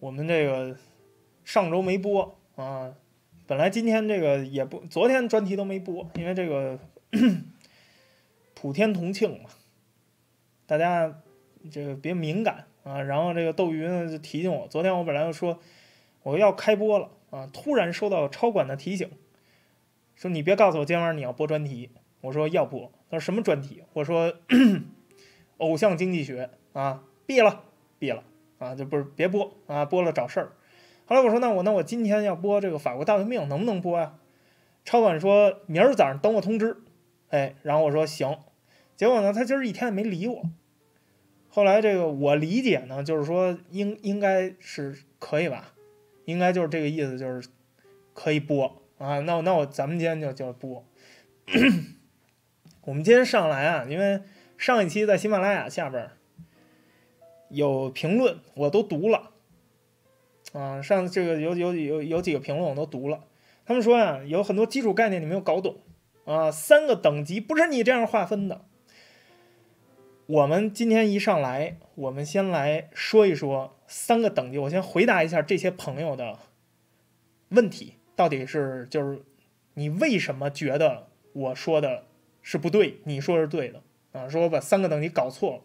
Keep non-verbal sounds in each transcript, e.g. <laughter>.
我们这个上周没播啊，本来今天这个也不，昨天专题都没播，因为这个 <clears throat> 普天同庆嘛，大家这个别敏感啊。然后这个斗鱼呢就提醒我，昨天我本来就说我要开播了啊，突然收到超管的提醒，说你别告诉我今天晚上你要播专题。我说要播，他说什么专题？我说 <clears throat> 偶像经济学啊，毙了，毙了。啊，就不是别播啊，播了找事儿。后来我说，那我那我今天要播这个法国大革命，能不能播呀？超管说，明儿早上等我通知。哎，然后我说行。结果呢，他今儿一天也没理我。后来这个我理解呢，就是说应应该是可以吧，应该就是这个意思，就是可以播啊。那那我咱们今天就就播。<coughs> 我们今天上来啊，因为上一期在喜马拉雅下边。有评论我都读了，啊，上次这个有有有有几个评论我都读了，他们说啊，有很多基础概念你没有搞懂，啊，三个等级不是你这样划分的。我们今天一上来，我们先来说一说三个等级，我先回答一下这些朋友的问题，到底是就是你为什么觉得我说的是不对，你说是对的啊？说我把三个等级搞错了。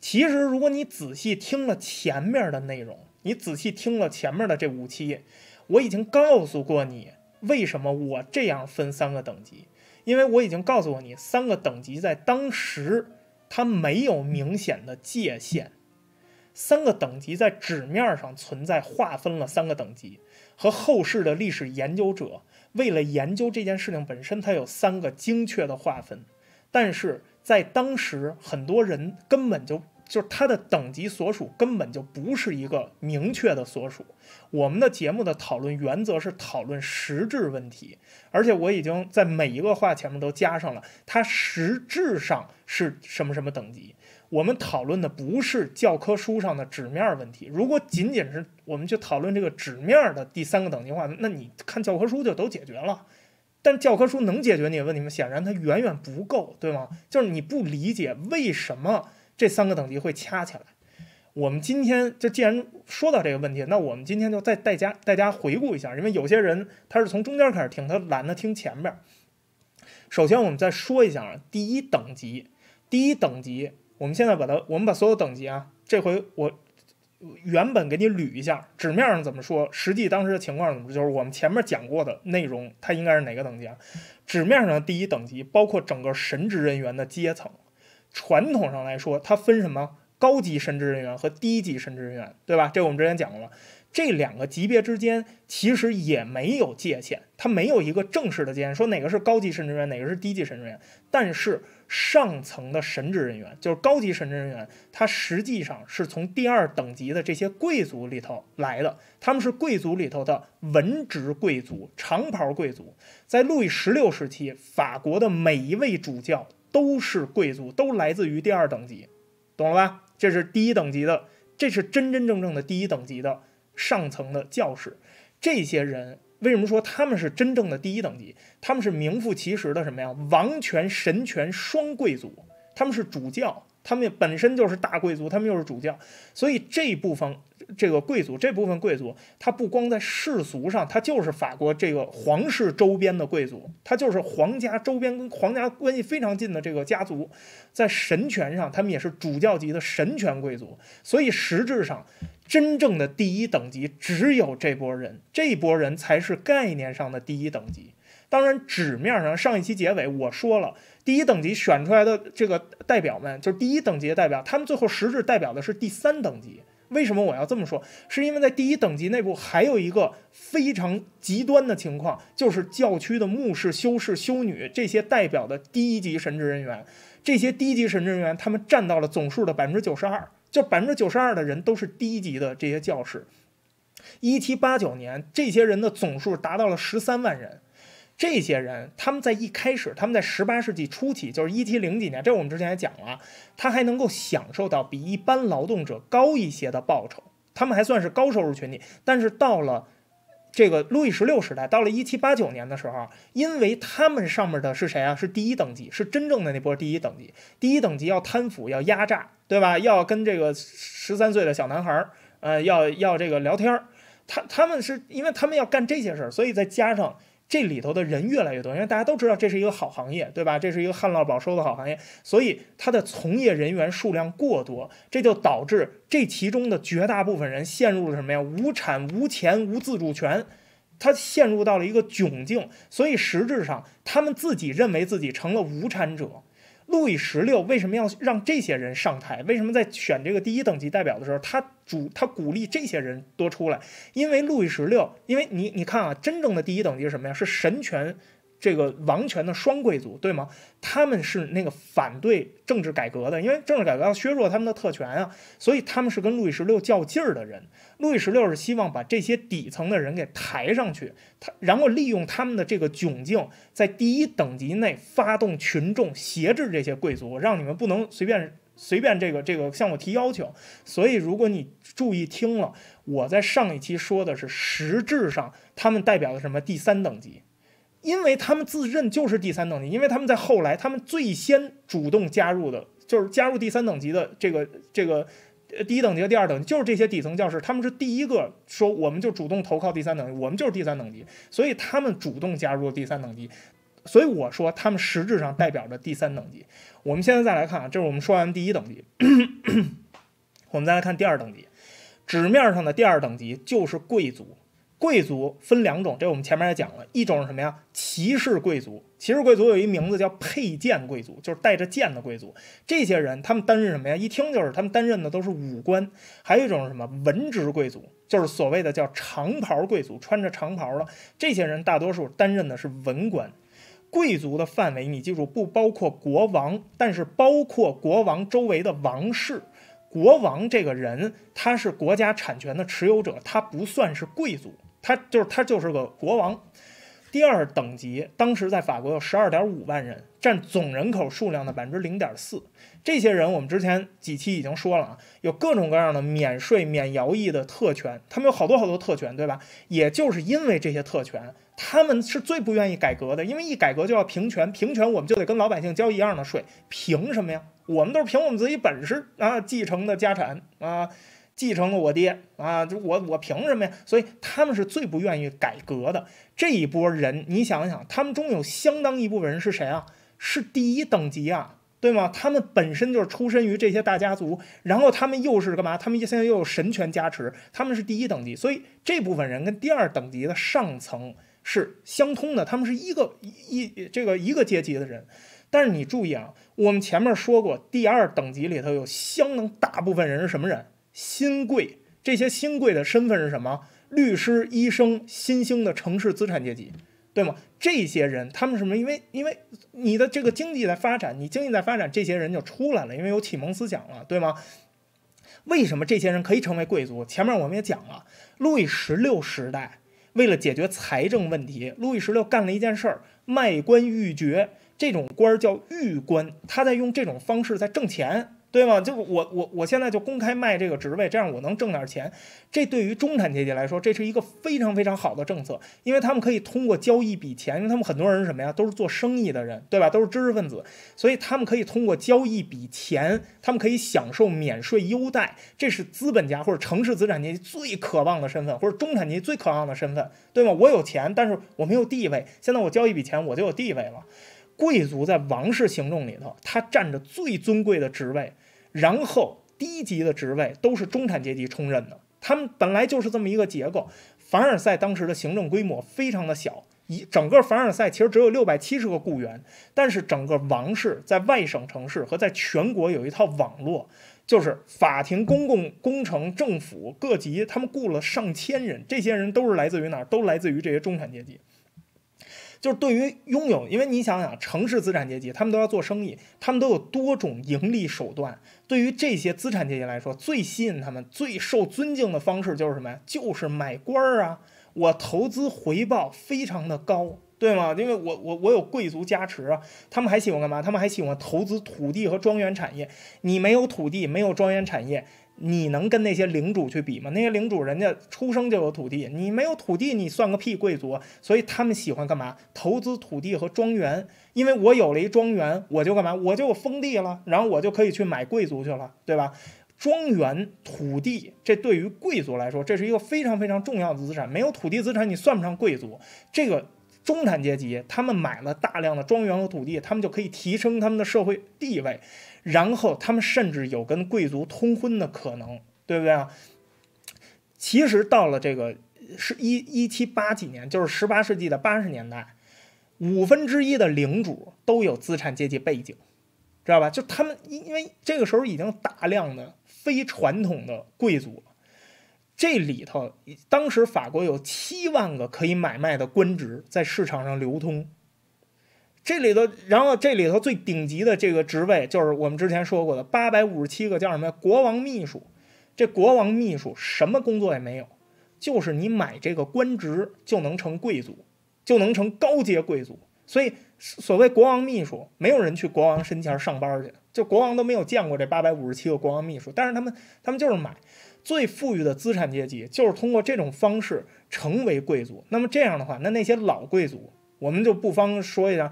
其实，如果你仔细听了前面的内容，你仔细听了前面的这五期，我已经告诉过你为什么我这样分三个等级，因为我已经告诉过你，三个等级在当时它没有明显的界限，三个等级在纸面上存在划分了三个等级，和后世的历史研究者为了研究这件事情本身，它有三个精确的划分，但是在当时很多人根本就。就是它的等级所属根本就不是一个明确的所属。我们的节目的讨论原则是讨论实质问题，而且我已经在每一个话前面都加上了它实质上是什么什么等级。我们讨论的不是教科书上的纸面问题。如果仅仅是我们去讨论这个纸面的第三个等级化，那你看教科书就都解决了。但教科书能解决你的问题吗？显然它远远不够，对吗？就是你不理解为什么。这三个等级会掐起来。我们今天就既然说到这个问题，那我们今天就再带家大家回顾一下，因为有些人他是从中间开始听，他懒得听前边。首先，我们再说一下啊，第一等级。第一等级，我们现在把它，我们把所有等级啊，这回我原本给你捋一下，纸面上怎么说，实际当时的情况怎么，就是我们前面讲过的内容，它应该是哪个等级啊？纸面上的第一等级包括整个神职人员的阶层。传统上来说，它分什么高级神职人员和低级神职人员，对吧？这我们之前讲了，这两个级别之间其实也没有界限，它没有一个正式的界限，说哪个是高级神职人员，哪个是低级神职人员。但是上层的神职人员，就是高级神职人员，他实际上是从第二等级的这些贵族里头来的，他们是贵族里头的文职贵族、长袍贵族。在路易十六时期，法国的每一位主教。都是贵族，都来自于第二等级，懂了吧？这是第一等级的，这是真真正正的第一等级的上层的教士。这些人为什么说他们是真正的第一等级？他们是名副其实的什么呀？王权神权双贵族，他们是主教。他们本身就是大贵族，他们又是主教，所以这部分这个贵族，这部分贵族，他不光在世俗上，他就是法国这个皇室周边的贵族，他就是皇家周边跟皇家关系非常近的这个家族，在神权上，他们也是主教级的神权贵族，所以实质上，真正的第一等级只有这波人，这波人才是概念上的第一等级。当然，纸面上上一期结尾我说了。第一等级选出来的这个代表们，就是第一等级的代表，他们最后实质代表的是第三等级。为什么我要这么说？是因为在第一等级内部还有一个非常极端的情况，就是教区的牧师、修士、修女这些代表的第一级神职人员，这些低级神职人员，他们占到了总数的百分之九十二，就百分之九十二的人都是低级的这些教士。一七八九年，这些人的总数达到了十三万人。这些人他们在一开始，他们在十八世纪初期，就是一七零几年，这我们之前也讲了，他还能够享受到比一般劳动者高一些的报酬，他们还算是高收入群体。但是到了这个路易十六时代，到了一七八九年的时候，因为他们上面的是谁啊？是第一等级，是真正的那波第一等级。第一等级要贪腐，要压榨，对吧？要跟这个十三岁的小男孩儿，呃，要要这个聊天儿。他他们是因为他们要干这些事儿，所以再加上。这里头的人越来越多，因为大家都知道这是一个好行业，对吧？这是一个旱涝保收的好行业，所以它的从业人员数量过多，这就导致这其中的绝大部分人陷入了什么呀？无产、无钱、无自主权，他陷入到了一个窘境，所以实质上他们自己认为自己成了无产者。路易十六为什么要让这些人上台？为什么在选这个第一等级代表的时候，他主他鼓励这些人多出来？因为路易十六，因为你你看啊，真正的第一等级是什么呀？是神权。这个王权的双贵族，对吗？他们是那个反对政治改革的，因为政治改革要削弱他们的特权啊，所以他们是跟路易十六较劲儿的人。路易十六是希望把这些底层的人给抬上去，他然后利用他们的这个窘境，在第一等级内发动群众，挟制这些贵族，让你们不能随便随便这个这个向我提要求。所以，如果你注意听了我在上一期说的是实质上他们代表的什么，第三等级。因为他们自认就是第三等级，因为他们在后来，他们最先主动加入的就是加入第三等级的这个这个第一等级、和第二等级，就是这些底层教师，他们是第一个说我们就主动投靠第三等级，我们就是第三等级，所以他们主动加入了第三等级，所以我说他们实质上代表着第三等级。我们现在再来看，啊，这是我们说完第一等级，<laughs> 我们再来看第二等级，纸面上的第二等级就是贵族。贵族分两种，这我们前面也讲了，一种是什么呀？骑士贵族，骑士贵族有一名字叫佩剑贵族，就是带着剑的贵族。这些人他们担任什么呀？一听就是他们担任的都是武官。还有一种是什么？文职贵族，就是所谓的叫长袍贵族，穿着长袍的这些人大多数担任的是文官。贵族的范围你记住，不包括国王，但是包括国王周围的王室。国王这个人他是国家产权的持有者，他不算是贵族。他就是他就是个国王，第二等级当时在法国有十二点五万人，占总人口数量的百分之零点四。这些人我们之前几期已经说了啊，有各种各样的免税、免徭役的特权，他们有好多好多特权，对吧？也就是因为这些特权，他们是最不愿意改革的，因为一改革就要平权，平权我们就得跟老百姓交一样的税，凭什么呀？我们都是凭我们自己本事啊，继承的家产啊。继承了我爹啊，就我我凭什么呀？所以他们是最不愿意改革的这一波人。你想想，他们中有相当一部分人是谁啊？是第一等级啊，对吗？他们本身就是出身于这些大家族，然后他们又是干嘛？他们现在又有神权加持，他们是第一等级。所以这部分人跟第二等级的上层是相通的，他们是一个一这个一个阶级的人。但是你注意啊，我们前面说过，第二等级里头有相当大部分人是什么人？新贵，这些新贵的身份是什么？律师、医生，新兴的城市资产阶级，对吗？这些人他们什么？因为因为你的这个经济在发展，你经济在发展，这些人就出来了，因为有启蒙思想了，对吗？为什么这些人可以成为贵族？前面我们也讲了，路易十六时代为了解决财政问题，路易十六干了一件事儿，卖官鬻爵，这种官儿叫玉官，他在用这种方式在挣钱。对吗？就我我我现在就公开卖这个职位，这样我能挣点钱。这对于中产阶级来说，这是一个非常非常好的政策，因为他们可以通过交一笔钱，因为他们很多人是什么呀？都是做生意的人，对吧？都是知识分子，所以他们可以通过交一笔钱，他们可以享受免税优待。这是资本家或者城市资产阶级最渴望的身份，或者中产阶级最渴望的身份，对吗？我有钱，但是我没有地位，现在我交一笔钱，我就有地位了。贵族在王室行政里头，他占着最尊贵的职位，然后低级的职位都是中产阶级充任的。他们本来就是这么一个结构。凡尔赛当时的行政规模非常的小，一整个凡尔赛其实只有六百七十个雇员，但是整个王室在外省城市和在全国有一套网络，就是法庭、公共工程、政府各级，他们雇了上千人，这些人都是来自于哪儿？都来自于这些中产阶级。就是对于拥有，因为你想想，城市资产阶级他们都要做生意，他们都有多种盈利手段。对于这些资产阶级来说，最吸引他们、最受尊敬的方式就是什么呀？就是买官儿啊！我投资回报非常的高，对吗？因为我我我有贵族加持啊！他们还喜欢干嘛？他们还喜欢投资土地和庄园产业。你没有土地，没有庄园产业。你能跟那些领主去比吗？那些领主人家出生就有土地，你没有土地，你算个屁贵族。所以他们喜欢干嘛？投资土地和庄园，因为我有了一庄园，我就干嘛？我就封地了，然后我就可以去买贵族去了，对吧？庄园土地，这对于贵族来说，这是一个非常非常重要的资产。没有土地资产，你算不上贵族。这个中产阶级，他们买了大量的庄园和土地，他们就可以提升他们的社会地位。然后他们甚至有跟贵族通婚的可能，对不对啊？其实到了这个是一一七八几年，就是十八世纪的八十年代，五分之一的领主都有资产阶级背景，知道吧？就他们，因为这个时候已经大量的非传统的贵族了。这里头，当时法国有七万个可以买卖的官职在市场上流通。这里头，然后这里头最顶级的这个职位，就是我们之前说过的八百五十七个叫什么呀？国王秘书。这国王秘书什么工作也没有，就是你买这个官职就能成贵族，就能成高阶贵族。所以，所谓国王秘书，没有人去国王身前上班去，就国王都没有见过这八百五十七个国王秘书。但是他们，他们就是买最富裕的资产阶级，就是通过这种方式成为贵族。那么这样的话，那那些老贵族。我们就不妨说一下，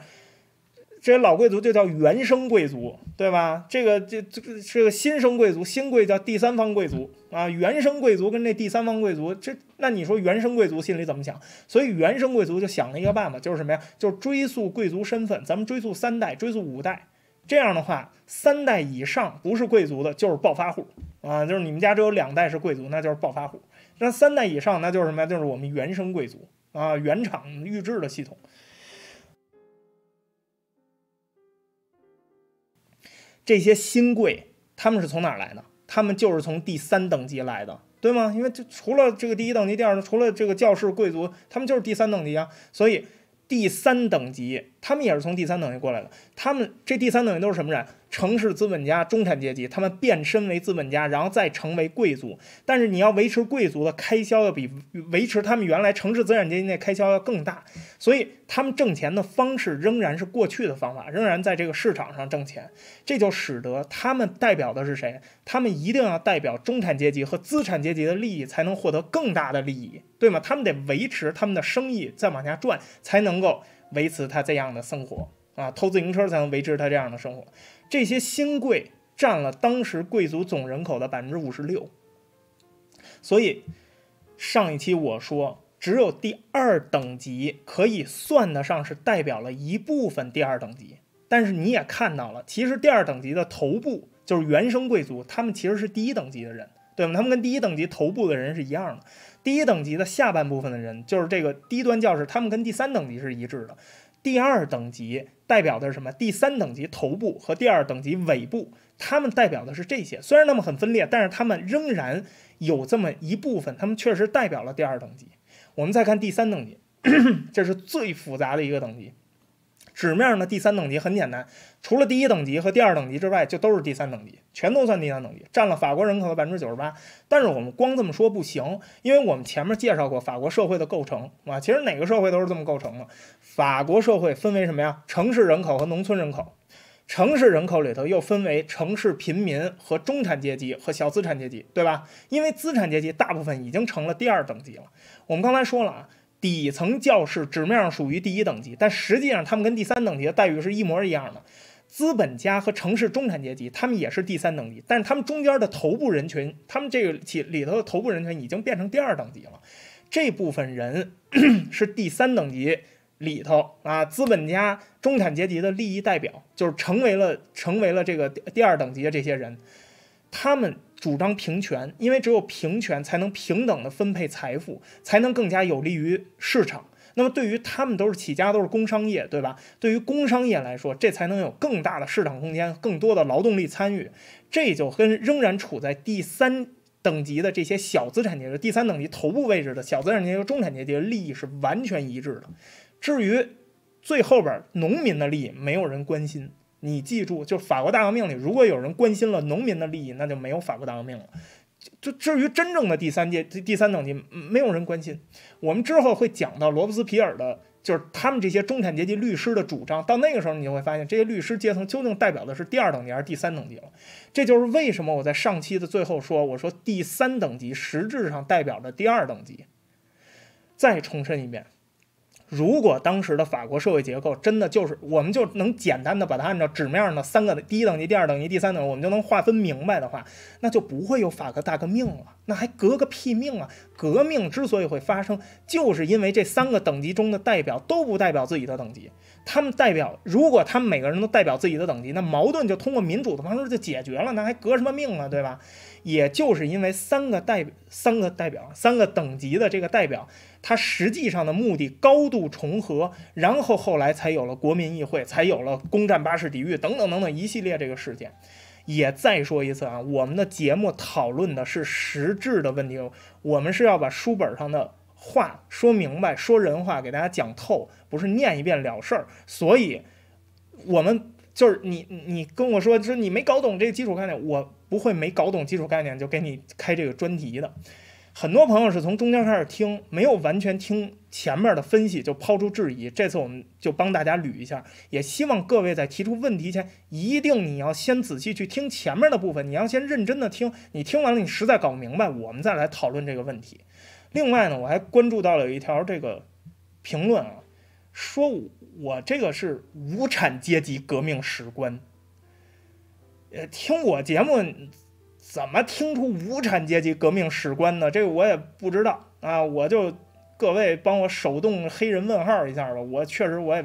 这些老贵族就叫原生贵族，对吧？这个这这个是个新生贵族，新贵叫第三方贵族啊。原生贵族跟那第三方贵族，这那你说原生贵族心里怎么想？所以原生贵族就想了一个办法，就是什么呀？就是追溯贵族身份，咱们追溯三代，追溯五代。这样的话，三代以上不是贵族的就是暴发户啊，就是你们家只有两代是贵族，那就是暴发户。那三代以上那就是什么呀？就是我们原生贵族啊，原厂预制的系统。这些新贵，他们是从哪儿来的？他们就是从第三等级来的，对吗？因为就除了这个第一等级，第二除了这个教士贵族，他们就是第三等级啊。所以，第三等级。他们也是从第三等级过来的。他们这第三等级都是什么人？城市资本家、中产阶级。他们变身为资本家，然后再成为贵族。但是你要维持贵族的开销，要比维持他们原来城市资产阶级那开销要更大。所以他们挣钱的方式仍然是过去的方法，仍然在这个市场上挣钱。这就使得他们代表的是谁？他们一定要代表中产阶级和资产阶级的利益，才能获得更大的利益，对吗？他们得维持他们的生意再往下转，才能够。维持他这样的生活啊，偷自行车才能维持他这样的生活。这些新贵占了当时贵族总人口的百分之五十六。所以上一期我说，只有第二等级可以算得上是代表了一部分第二等级。但是你也看到了，其实第二等级的头部就是原生贵族，他们其实是第一等级的人，对吗？他们跟第一等级头部的人是一样的。第一等级的下半部分的人，就是这个低端教师，他们跟第三等级是一致的。第二等级代表的是什么？第三等级头部和第二等级尾部，他们代表的是这些。虽然他们很分裂，但是他们仍然有这么一部分，他们确实代表了第二等级。我们再看第三等级，<coughs> 这是最复杂的一个等级。纸面上的第三等级很简单，除了第一等级和第二等级之外，就都是第三等级，全都算第三等级，占了法国人口的百分之九十八。但是我们光这么说不行，因为我们前面介绍过法国社会的构成啊，其实哪个社会都是这么构成的。法国社会分为什么呀？城市人口和农村人口，城市人口里头又分为城市平民和中产阶级和小资产阶级，对吧？因为资产阶级大部分已经成了第二等级了。我们刚才说了啊。底层教师纸面上属于第一等级，但实际上他们跟第三等级的待遇是一模一样的。资本家和城市中产阶级，他们也是第三等级，但是他们中间的头部人群，他们这个里头的头部人群已经变成第二等级了。这部分人 <clears throat> 是第三等级里头啊，资本家中产阶级的利益代表，就是成为了成为了这个第二等级的这些人，他们。主张平权，因为只有平权才能平等的分配财富，才能更加有利于市场。那么对于他们都是起家都是工商业，对吧？对于工商业来说，这才能有更大的市场空间，更多的劳动力参与。这就跟仍然处在第三等级的这些小资产阶级、第三等级头部位置的小资产阶级、和中产阶级的利益是完全一致的。至于最后边农民的利益，没有人关心。你记住，就法国大革命里，如果有人关心了农民的利益，那就没有法国大革命了。就就至于真正的第三阶、第三等级，没有人关心。我们之后会讲到罗伯斯皮尔的，就是他们这些中产阶级律师的主张。到那个时候，你就会发现这些律师阶层究竟代表的是第二等级还是第三等级了。这就是为什么我在上期的最后说，我说第三等级实质上代表着第二等级。再重申一遍。如果当时的法国社会结构真的就是我们就能简单的把它按照纸面的三个第一等级、第二等级、第三等，我们就能划分明白的话，那就不会有法国大革命了，那还革个屁命啊！革命之所以会发生，就是因为这三个等级中的代表都不代表自己的等级，他们代表。如果他们每个人都代表自己的等级，那矛盾就通过民主的方式就解决了，那还革什么命啊，对吧？也就是因为三个代三个代表三个等级的这个代表，他实际上的目的高度重合，然后后来才有了国民议会，才有了攻占巴士底狱等等等等一系列这个事件。也再说一次啊，我们的节目讨论的是实质的问题，我们是要把书本上的话说明白，说人话给大家讲透，不是念一遍了事儿。所以，我们就是你你跟我说，说你没搞懂这个基础概念，我。不会没搞懂基础概念就给你开这个专题的。很多朋友是从中间开始听，没有完全听前面的分析就抛出质疑。这次我们就帮大家捋一下，也希望各位在提出问题前，一定你要先仔细去听前面的部分，你要先认真的听。你听完了，你实在搞不明白，我们再来讨论这个问题。另外呢，我还关注到了有一条这个评论啊，说我这个是无产阶级革命史观。呃，听我节目，怎么听出无产阶级革命史观呢？这个我也不知道啊，我就各位帮我手动黑人问号一下吧。我确实我也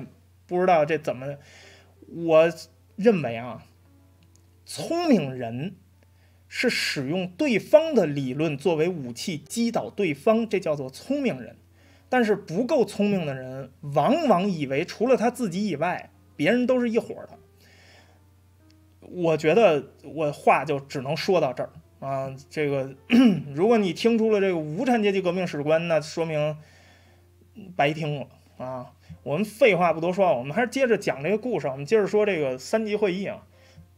不知道这怎么。我认为啊，聪明人是使用对方的理论作为武器击倒对方，这叫做聪明人。但是不够聪明的人，往往以为除了他自己以外，别人都是一伙的。我觉得我话就只能说到这儿啊。这个，<clears throat> 如果你听出了这个无产阶级革命史观，那说明白听了啊。我们废话不多说，我们还是接着讲这个故事。我们接着说这个三级会议啊，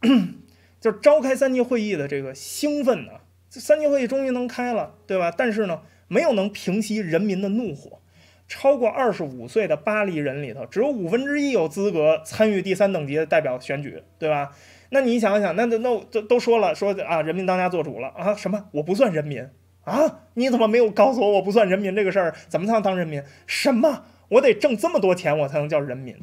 <clears throat> 就是召开三级会议的这个兴奋呢，这三级会议终于能开了，对吧？但是呢，没有能平息人民的怒火。超过二十五岁的巴黎人里头，只有五分之一有资格参与第三等级的代表选举，对吧？那你想一想，那那都都说了，说啊，人民当家作主了啊，什么我不算人民啊？你怎么没有告诉我我不算人民这个事儿？怎么才能当人民？什么我得挣这么多钱我才能叫人民？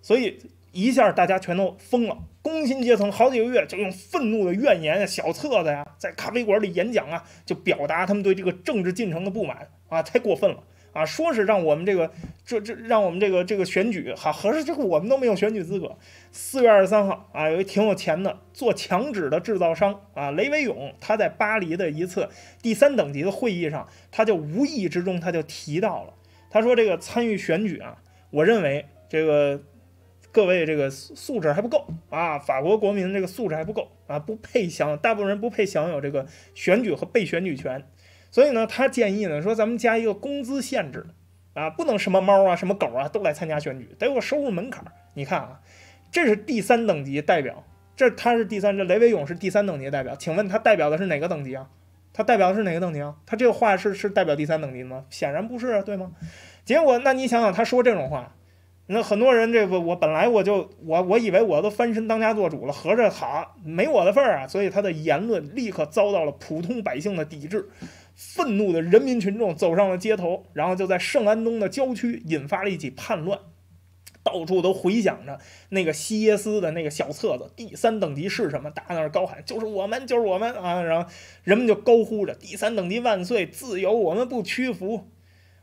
所以一下大家全都疯了，工薪阶层好几个月就用愤怒的怨言啊、小册子呀，在咖啡馆里演讲啊，就表达他们对这个政治进程的不满啊，太过分了。啊，说是让我们这个，这这让我们这个这个选举好合适，这个我们都没有选举资格。四月二十三号啊，有一挺有钱的做墙纸的制造商啊，雷维勇，他在巴黎的一次第三等级的会议上，他就无意之中他就提到了，他说这个参与选举啊，我认为这个各位这个素质还不够啊，法国国民这个素质还不够啊，不配享，大部分人不配享有这个选举和被选举权。所以呢，他建议呢，说咱们加一个工资限制，啊，不能什么猫啊、什么狗啊都来参加选举，得有收入门槛。你看啊，这是第三等级代表，这他是第三，这雷伟勇是第三等级代表。请问他代表的是哪个等级啊？他代表的是哪个等级啊？他这个话是是代表第三等级吗？显然不是，对吗？结果，那你想想，他说这种话，那很多人这个我本来我就我我以为我都翻身当家作主了，合着好没我的份儿啊！所以他的言论立刻遭到了普通百姓的抵制。愤怒的人民群众走上了街头，然后就在圣安东的郊区引发了一起叛乱，到处都回响着那个西耶斯的那个小册子“第三等级是什么？”打那儿高喊：“就是我们，就是我们啊！”然后人们就高呼着“第三等级万岁，自由！我们不屈服！”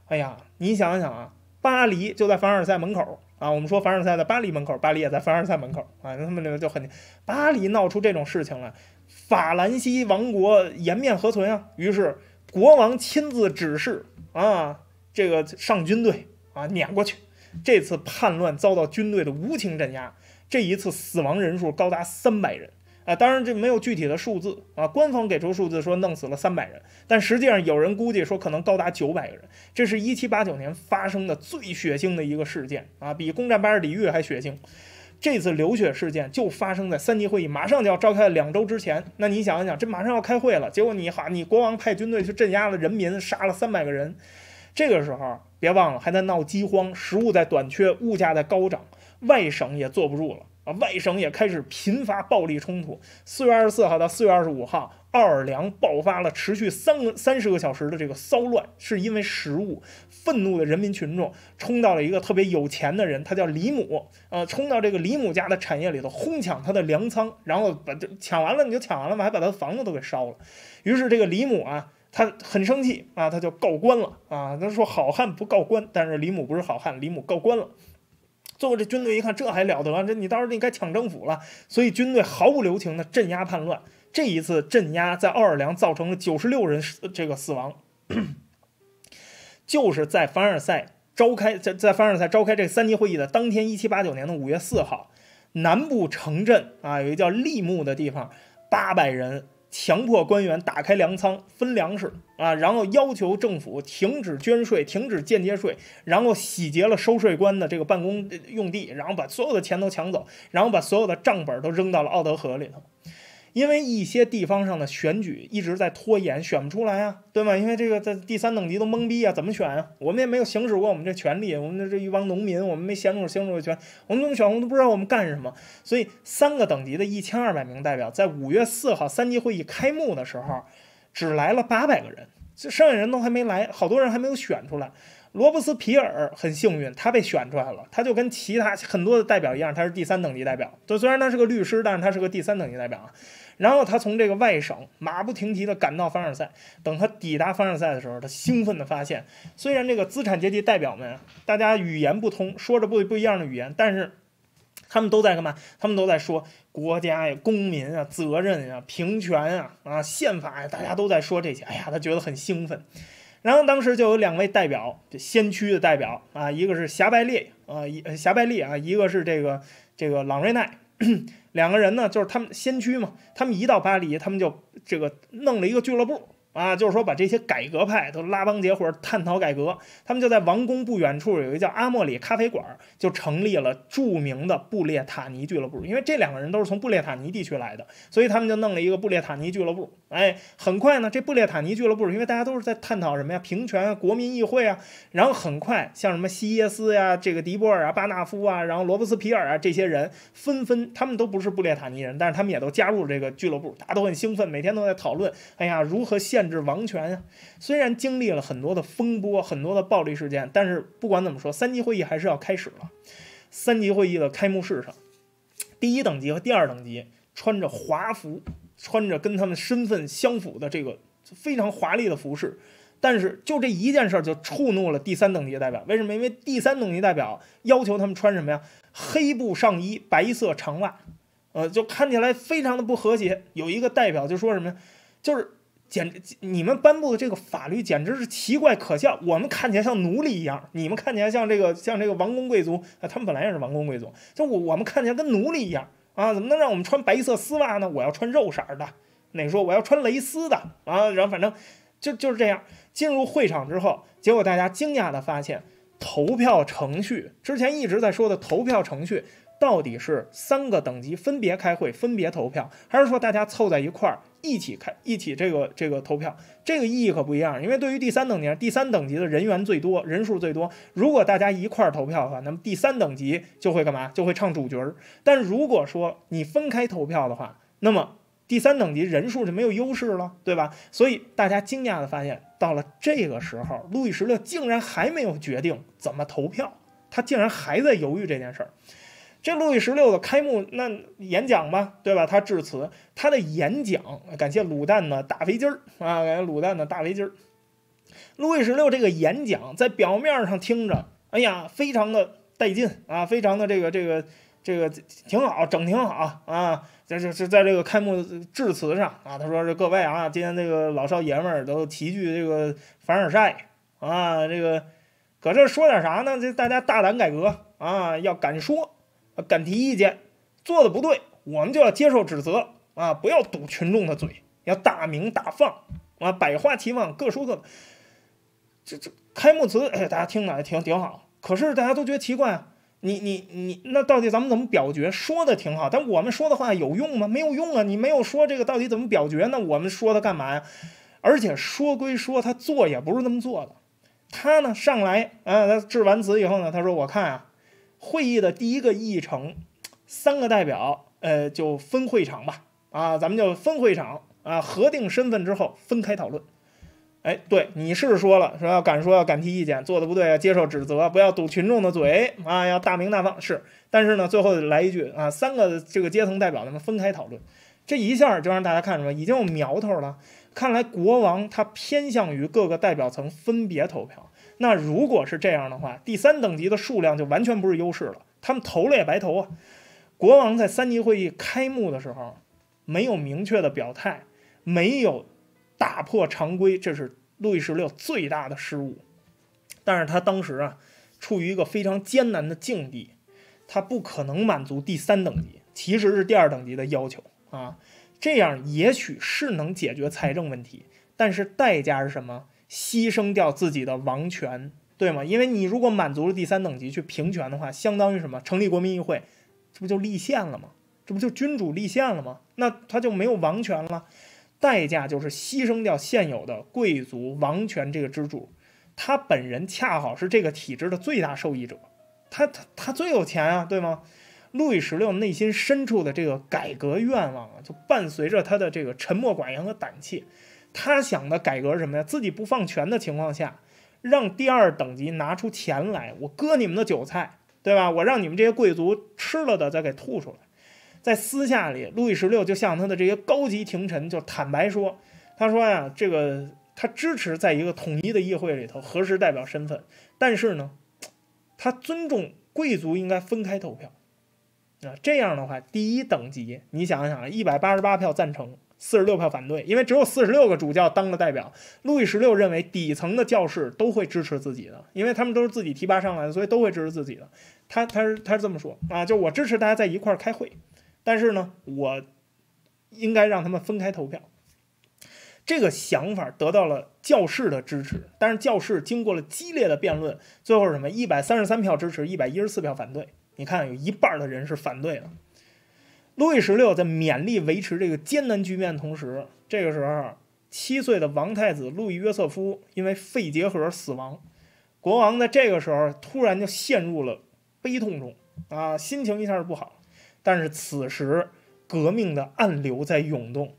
哎呀，你想想啊，巴黎就在凡尔赛门口啊，我们说凡尔赛在巴黎门口，巴黎也在凡尔赛门口啊，那他们那个就很，巴黎闹出这种事情来，法兰西王国颜面何存啊？于是。国王亲自指示啊，这个上军队啊，撵过去。这次叛乱遭到军队的无情镇压，这一次死亡人数高达三百人啊，当然这没有具体的数字啊，官方给出数字说弄死了三百人，但实际上有人估计说可能高达九百个人。这是一七八九年发生的最血腥的一个事件啊，比攻占巴尔底狱还血腥。这次流血事件就发生在三级会议马上就要召开两周之前，那你想一想，这马上要开会了，结果你哈，你国王派军队去镇压了人民，杀了三百个人。这个时候别忘了还在闹饥荒，食物在短缺，物价在高涨，外省也坐不住了啊，外省也开始频发暴力冲突。四月二十四号到四月二十五号。奥尔良爆发了持续三个三十个小时的这个骚乱，是因为食物。愤怒的人民群众冲到了一个特别有钱的人，他叫李母，呃，冲到这个李母家的产业里头，哄抢他的粮仓，然后把这抢完了，你就抢完了嘛，还把他房子都给烧了。于是这个李母啊，他很生气啊，他就告官了啊。他说：“好汉不告官。”但是李母不是好汉，李母告官了。最后这军队一看，这还了得啊！这你到时候你该抢政府了。所以军队毫不留情地镇压叛乱。这一次镇压在奥尔良造成了九十六人这个死亡，就是在凡尔赛召开在在凡尔赛召开这三级会议的当天，一七八九年的五月四号，南部城镇啊，有一个叫利木的地方，八百人强迫官员打开粮仓分粮食啊，然后要求政府停止捐税，停止间接税，然后洗劫了收税官的这个办公用地，然后把所有的钱都抢走，然后把所有的账本都扔到了奥德河里头。因为一些地方上的选举一直在拖延，选不出来啊，对吗？因为这个在第三等级都懵逼啊，怎么选啊？我们也没有行使过我们这权利，我们这这一帮农民，我们没享受享受权，我们选我们都不知道我们干什么。所以三个等级的一千二百名代表，在五月四号三级会议开幕的时候，只来了八百个人，剩下人都还没来，好多人还没有选出来。罗伯斯皮尔很幸运，他被选出来了，他就跟其他很多的代表一样，他是第三等级代表，就虽然他是个律师，但是他是个第三等级代表啊。然后他从这个外省马不停蹄地赶到凡尔赛。等他抵达凡尔赛的时候，他兴奋地发现，虽然这个资产阶级代表们大家语言不通，说着不不一样的语言，但是他们都在干嘛？他们都在说国家呀、公民啊、责任呀、平权呀、啊宪法呀，大家都在说这些。哎呀，他觉得很兴奋。然后当时就有两位代表，就先驱的代表啊，一个是霞白利啊，一霞白利啊，一个是这个这个朗瑞奈。两个人呢，就是他们先驱嘛，他们一到巴黎，他们就这个弄了一个俱乐部。啊，就是说把这些改革派都拉帮结伙，探讨改革。他们就在王宫不远处有一个叫阿莫里咖啡馆，就成立了著名的布列塔尼俱乐部。因为这两个人都是从布列塔尼地区来的，所以他们就弄了一个布列塔尼俱乐部。哎，很快呢，这布列塔尼俱乐部，因为大家都是在探讨什么呀？平权、啊、国民议会啊。然后很快，像什么西耶斯呀、这个迪波尔啊、巴纳夫啊，然后罗伯斯皮尔啊，这些人纷纷，他们都不是布列塔尼人，但是他们也都加入这个俱乐部。大家都很兴奋，每天都在讨论。哎呀，如何限限制王权啊！虽然经历了很多的风波、很多的暴力事件，但是不管怎么说，三级会议还是要开始了。三级会议的开幕式上，第一等级和第二等级穿着华服，穿着跟他们身份相符的这个非常华丽的服饰，但是就这一件事儿就触怒了第三等级的代表。为什么？因为第三等级代表要求他们穿什么呀？黑布上衣、白色长袜，呃，就看起来非常的不和谐。有一个代表就说什么呀？就是。简，直你们颁布的这个法律简直是奇怪可笑。我们看起来像奴隶一样，你们看起来像这个像这个王公贵族啊，他们本来也是王公贵族，就我我们看起来跟奴隶一样啊，怎么能让我们穿白色丝袜呢？我要穿肉色的，那说我要穿蕾丝的啊，然后反正就就是这样。进入会场之后，结果大家惊讶的发现，投票程序之前一直在说的投票程序。到底是三个等级分别开会、分别投票，还是说大家凑在一块儿一起开、一起这个这个投票？这个意义可不一样。因为对于第三等级，第三等级的人员最多，人数最多。如果大家一块儿投票的话，那么第三等级就会干嘛？就会唱主角儿。但如果说你分开投票的话，那么第三等级人数就没有优势了，对吧？所以大家惊讶的发现，到了这个时候，路易十六竟然还没有决定怎么投票，他竟然还在犹豫这件事儿。这路易十六的开幕那演讲吧，对吧？他致辞，他的演讲，感谢卤蛋的大肥鸡儿啊，感谢卤蛋的大肥鸡儿。路易十六这个演讲在表面上听着，哎呀，非常的带劲啊，非常的这个这个这个挺好，整挺好啊。在这是在这个开幕致辞上啊，他说：“各位啊，今天这个老少爷们都齐聚这个凡尔赛啊，这个搁这说点啥呢？这大家大胆改革啊，要敢说。”敢提意见，做的不对，我们就要接受指责啊！不要堵群众的嘴，要大鸣大放啊！百花齐放，各说各的。这这开幕词，哎，大家听着也挺挺好。可是大家都觉得奇怪啊，你你你，那到底咱们怎么表决？说的挺好，但我们说的话有用吗？没有用啊！你没有说这个到底怎么表决呢？我们说它干嘛呀？而且说归说，他做也不是那么做的。他呢，上来啊，他致完词以后呢，他说：“我看啊。”会议的第一个议程，三个代表，呃，就分会场吧，啊，咱们就分会场啊，核定身份之后分开讨论。哎，对，你是说了，说要敢说，要敢提意见，做的不对要接受指责，不要堵群众的嘴啊，要大明大放是。但是呢，最后来一句啊，三个这个阶层代表们分开讨论，这一下就让大家看出来已经有苗头了，看来国王他偏向于各个代表层分别投票。那如果是这样的话，第三等级的数量就完全不是优势了。他们投了也白投啊！国王在三级会议开幕的时候，没有明确的表态，没有打破常规，这是路易十六最大的失误。但是他当时啊，处于一个非常艰难的境地，他不可能满足第三等级，其实是第二等级的要求啊。这样也许是能解决财政问题，但是代价是什么？牺牲掉自己的王权，对吗？因为你如果满足了第三等级去平权的话，相当于什么？成立国民议会，这不就立宪了吗？这不就君主立宪了吗？那他就没有王权了吗？代价就是牺牲掉现有的贵族王权这个支柱，他本人恰好是这个体制的最大受益者，他他他最有钱啊，对吗？路易十六内心深处的这个改革愿望啊，就伴随着他的这个沉默寡言和胆怯。他想的改革是什么呀？自己不放权的情况下，让第二等级拿出钱来，我割你们的韭菜，对吧？我让你们这些贵族吃了的再给吐出来。在私下里，路易十六就向他的这些高级廷臣就坦白说，他说呀，这个他支持在一个统一的议会里头核实代表身份，但是呢，他尊重贵族应该分开投票啊。这样的话，第一等级，你想想，一百八十八票赞成。四十六票反对，因为只有四十六个主教当了代表。路易十六认为底层的教士都会支持自己的，因为他们都是自己提拔上来的，所以都会支持自己的。他，他，是他是这么说啊，就我支持大家在一块儿开会，但是呢，我应该让他们分开投票。这个想法得到了教士的支持，但是教士经过了激烈的辩论，最后是什么？一百三十三票支持，一百一十四票反对。你看，有一半的人是反对的。路易十六在勉力维持这个艰难局面的同时，这个时候七岁的王太子路易约瑟夫因为肺结核死亡，国王在这个时候突然就陷入了悲痛中啊，心情一下就不好。但是此时革命的暗流在涌动，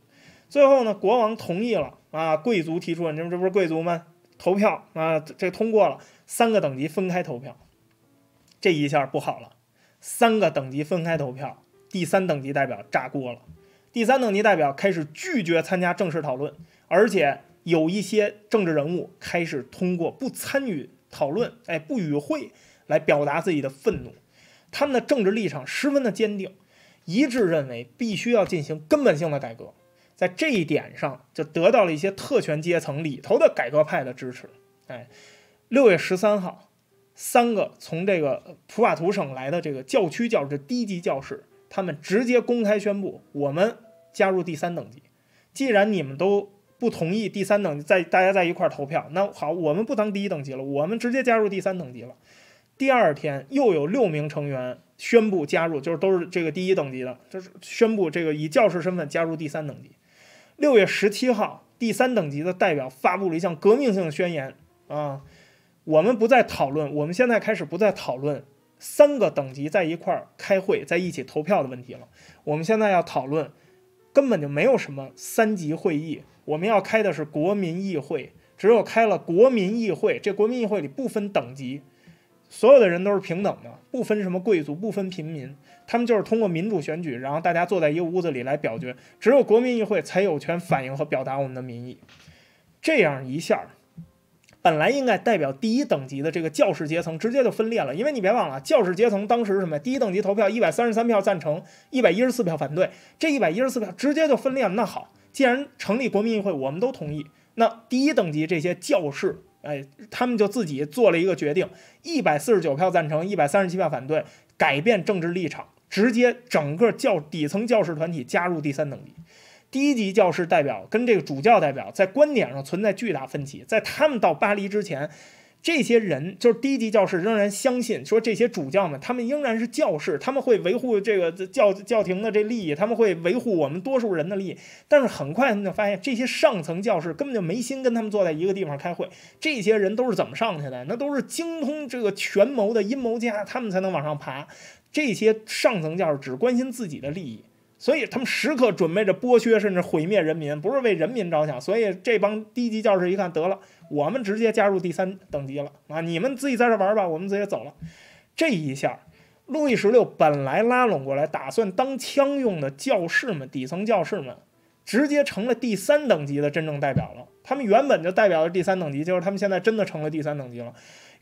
最后呢，国王同意了啊，贵族提出了，你们这不是贵族吗？投票啊，这通过了，三个等级分开投票，这一下不好了，三个等级分开投票。第三等级代表炸锅了，第三等级代表开始拒绝参加正式讨论，而且有一些政治人物开始通过不参与讨论，哎，不与会来表达自己的愤怒。他们的政治立场十分的坚定，一致认为必须要进行根本性的改革。在这一点上，就得到了一些特权阶层里头的改革派的支持。哎，六月十三号，三个从这个普瓦图省来的这个教区教师、低级教师。他们直接公开宣布，我们加入第三等级。既然你们都不同意第三等级，在大家在一块投票，那好，我们不当第一等级了，我们直接加入第三等级了。第二天又有六名成员宣布加入，就是都是这个第一等级的，就是宣布这个以教师身份加入第三等级。六月十七号，第三等级的代表发布了一项革命性的宣言啊，我们不再讨论，我们现在开始不再讨论。三个等级在一块儿开会，在一起投票的问题了。我们现在要讨论，根本就没有什么三级会议。我们要开的是国民议会，只有开了国民议会，这国民议会里不分等级，所有的人都是平等的，不分什么贵族，不分平民。他们就是通过民主选举，然后大家坐在一个屋子里来表决。只有国民议会才有权反映和表达我们的民意。这样一下。本来应该代表第一等级的这个教师阶层直接就分裂了，因为你别忘了，教师阶层当时是什么第一等级投票一百三十三票赞成，一百一十四票反对，这一百一十四票直接就分裂了。那好，既然成立国民议会，我们都同意，那第一等级这些教师，哎，他们就自己做了一个决定：一百四十九票赞成，一百三十七票反对，改变政治立场，直接整个教底层教师团体加入第三等级。低级教师代表跟这个主教代表在观点上存在巨大分歧。在他们到巴黎之前，这些人就是低级教师仍然相信说这些主教们，他们仍然是教士，他们会维护这个教教廷的这利益，他们会维护我们多数人的利益。但是很快他们就发现，这些上层教士根本就没心跟他们坐在一个地方开会。这些人都是怎么上去的？那都是精通这个权谋的阴谋家，他们才能往上爬。这些上层教士只关心自己的利益。所以他们时刻准备着剥削，甚至毁灭人民，不是为人民着想。所以这帮低级教士一看，得了，我们直接加入第三等级了啊！你们自己在这玩吧，我们直接走了。这一下，路易十六本来拉拢过来打算当枪用的教士们，底层教士们，直接成了第三等级的真正代表了。他们原本就代表了第三等级，就是他们现在真的成了第三等级了。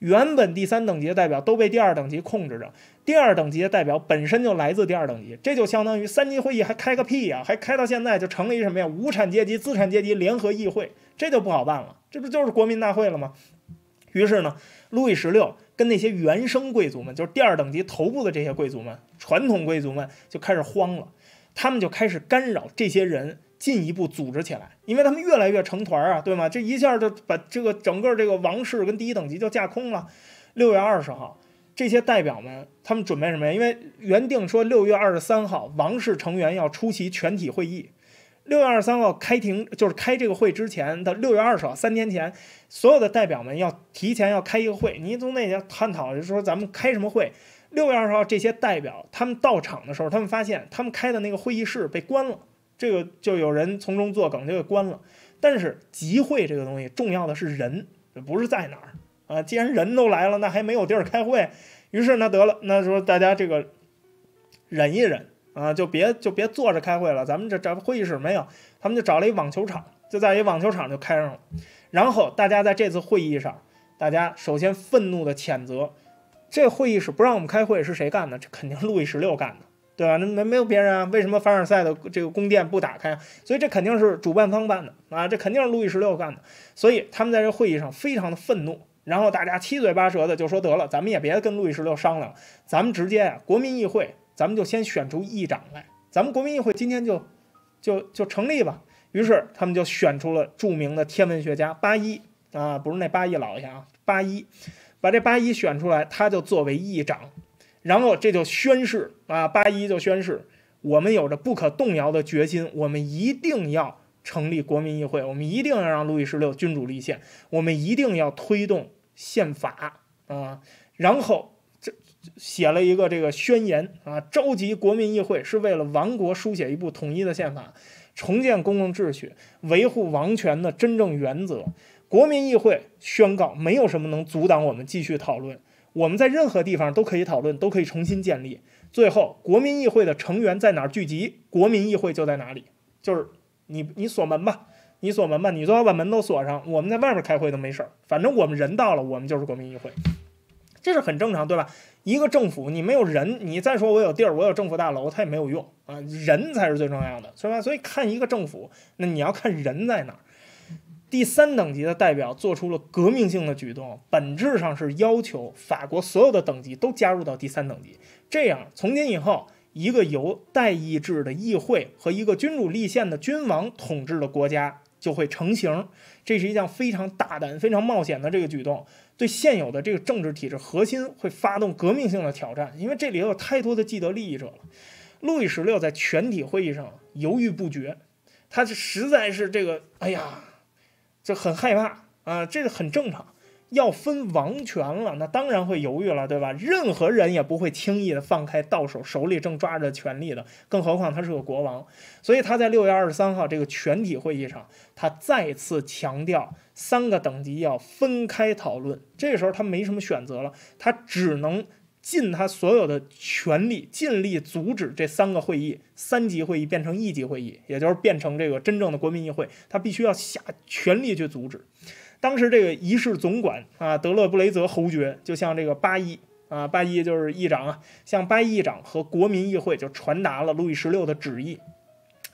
原本第三等级的代表都被第二等级控制着，第二等级的代表本身就来自第二等级，这就相当于三级会议还开个屁呀，还开到现在就成了一个什么呀？无产阶级、资产阶级联合议会，这就不好办了，这不就是国民大会了吗？于是呢，路易十六跟那些原生贵族们，就是第二等级头部的这些贵族们，传统贵族们就开始慌了，他们就开始干扰这些人。进一步组织起来，因为他们越来越成团啊，对吗？这一下就把这个整个这个王室跟第一等级就架空了。六月二十号，这些代表们他们准备什么呀？因为原定说六月二十三号王室成员要出席全体会议，六月二十三号开庭，就是开这个会之前的六月二十号三天前，所有的代表们要提前要开一个会，你都得要探讨，就是说咱们开什么会。六月二十号这些代表他们到场的时候，他们发现他们开的那个会议室被关了。这个就有人从中作梗，就给关了。但是集会这个东西，重要的是人，不是在哪儿啊。既然人都来了，那还没有地儿开会，于是那得了，那说大家这个忍一忍啊，就别就别坐着开会了。咱们这这会议室没有，他们就找了一网球场，就在一网球场就开上了。然后大家在这次会议上，大家首先愤怒的谴责：这会议室不让我们开会是谁干的？这肯定路易十六干的。对吧？那没没有别人啊？为什么凡尔赛的这个宫殿不打开啊？所以这肯定是主办方办的啊，这肯定是路易十六干的。所以他们在这会议上非常的愤怒，然后大家七嘴八舌的就说：“得了，咱们也别跟路易十六商量咱们直接啊，国民议会，咱们就先选出议长来。咱们国民议会今天就，就就成立吧。”于是他们就选出了著名的天文学家巴伊啊，不是那巴伊老爷啊，巴伊，把这巴伊选出来，他就作为议长。然后这就宣誓啊，八一就宣誓，我们有着不可动摇的决心，我们一定要成立国民议会，我们一定要让路易十六君主立宪，我们一定要推动宪法啊。然后这写了一个这个宣言啊，召集国民议会是为了王国书写一部统一的宪法，重建公共秩序，维护王权的真正原则。国民议会宣告，没有什么能阻挡我们继续讨论。我们在任何地方都可以讨论，都可以重新建立。最后，国民议会的成员在哪儿聚集，国民议会就在哪里。就是你你锁门吧，你锁门吧，你最好把门都锁上。我们在外面开会都没事儿，反正我们人到了，我们就是国民议会。这是很正常，对吧？一个政府你没有人，你再说我有地儿，我有政府大楼，它也没有用啊。人才是最重要的，是吧？所以看一个政府，那你要看人在哪。儿。第三等级的代表做出了革命性的举动，本质上是要求法国所有的等级都加入到第三等级，这样从今以后，一个由代议制的议会和一个君主立宪的君王统治的国家就会成型。这是一项非常大胆、非常冒险的这个举动，对现有的这个政治体制核心会发动革命性的挑战，因为这里头有太多的既得利益者了。路易十六在全体会议上犹豫不决，他实在是这个，哎呀。就很害怕啊，这个很正常。要分王权了，那当然会犹豫了，对吧？任何人也不会轻易的放开到手手里正抓着权力的，更何况他是个国王。所以他在六月二十三号这个全体会议上，他再次强调三个等级要分开讨论。这个时候他没什么选择了，他只能。尽他所有的权力，尽力阻止这三个会议、三级会议变成一级会议，也就是变成这个真正的国民议会。他必须要下全力去阻止。当时这个仪式总管啊，德勒布雷泽侯爵，就像这个巴伊啊，巴伊就是议长啊，向巴伊议长和国民议会就传达了路易十六的旨意。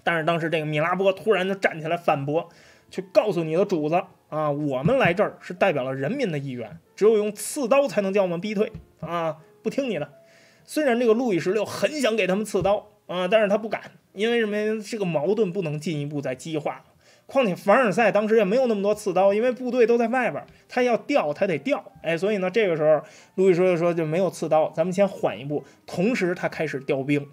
但是当时这个米拉波突然就站起来反驳，去告诉你的主子啊，我们来这儿是代表了人民的意愿，只有用刺刀才能将我们逼退啊。不听你的，虽然这个路易十六很想给他们刺刀啊，但是他不敢，因为什么呀？这个矛盾不能进一步再激化，况且凡尔赛当时也没有那么多刺刀，因为部队都在外边，他要调他得调，哎，所以呢，这个时候路易十六说就没有刺刀，咱们先缓一步。同时他开始调兵，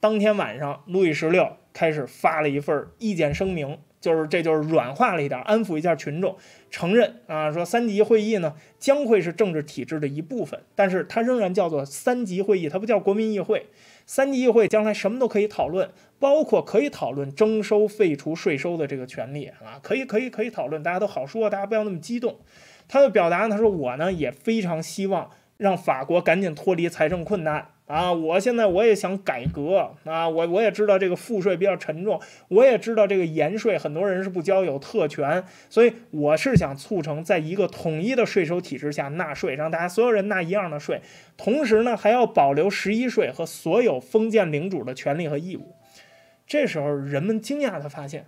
当天晚上路易十六开始发了一份意见声明。就是，这就是软化了一点，安抚一下群众，承认啊，说三级会议呢将会是政治体制的一部分，但是它仍然叫做三级会议，它不叫国民议会。三级议会将来什么都可以讨论，包括可以讨论征收、废除税收的这个权利啊，可以、可以、可以讨论，大家都好说，大家不要那么激动。他的表达，他说我呢也非常希望让法国赶紧脱离财政困难。啊，我现在我也想改革啊，我我也知道这个赋税比较沉重，我也知道这个盐税很多人是不交有特权，所以我是想促成在一个统一的税收体制下纳税，让大家所有人纳一样的税，同时呢还要保留十一税和所有封建领主的权利和义务。这时候人们惊讶地发现，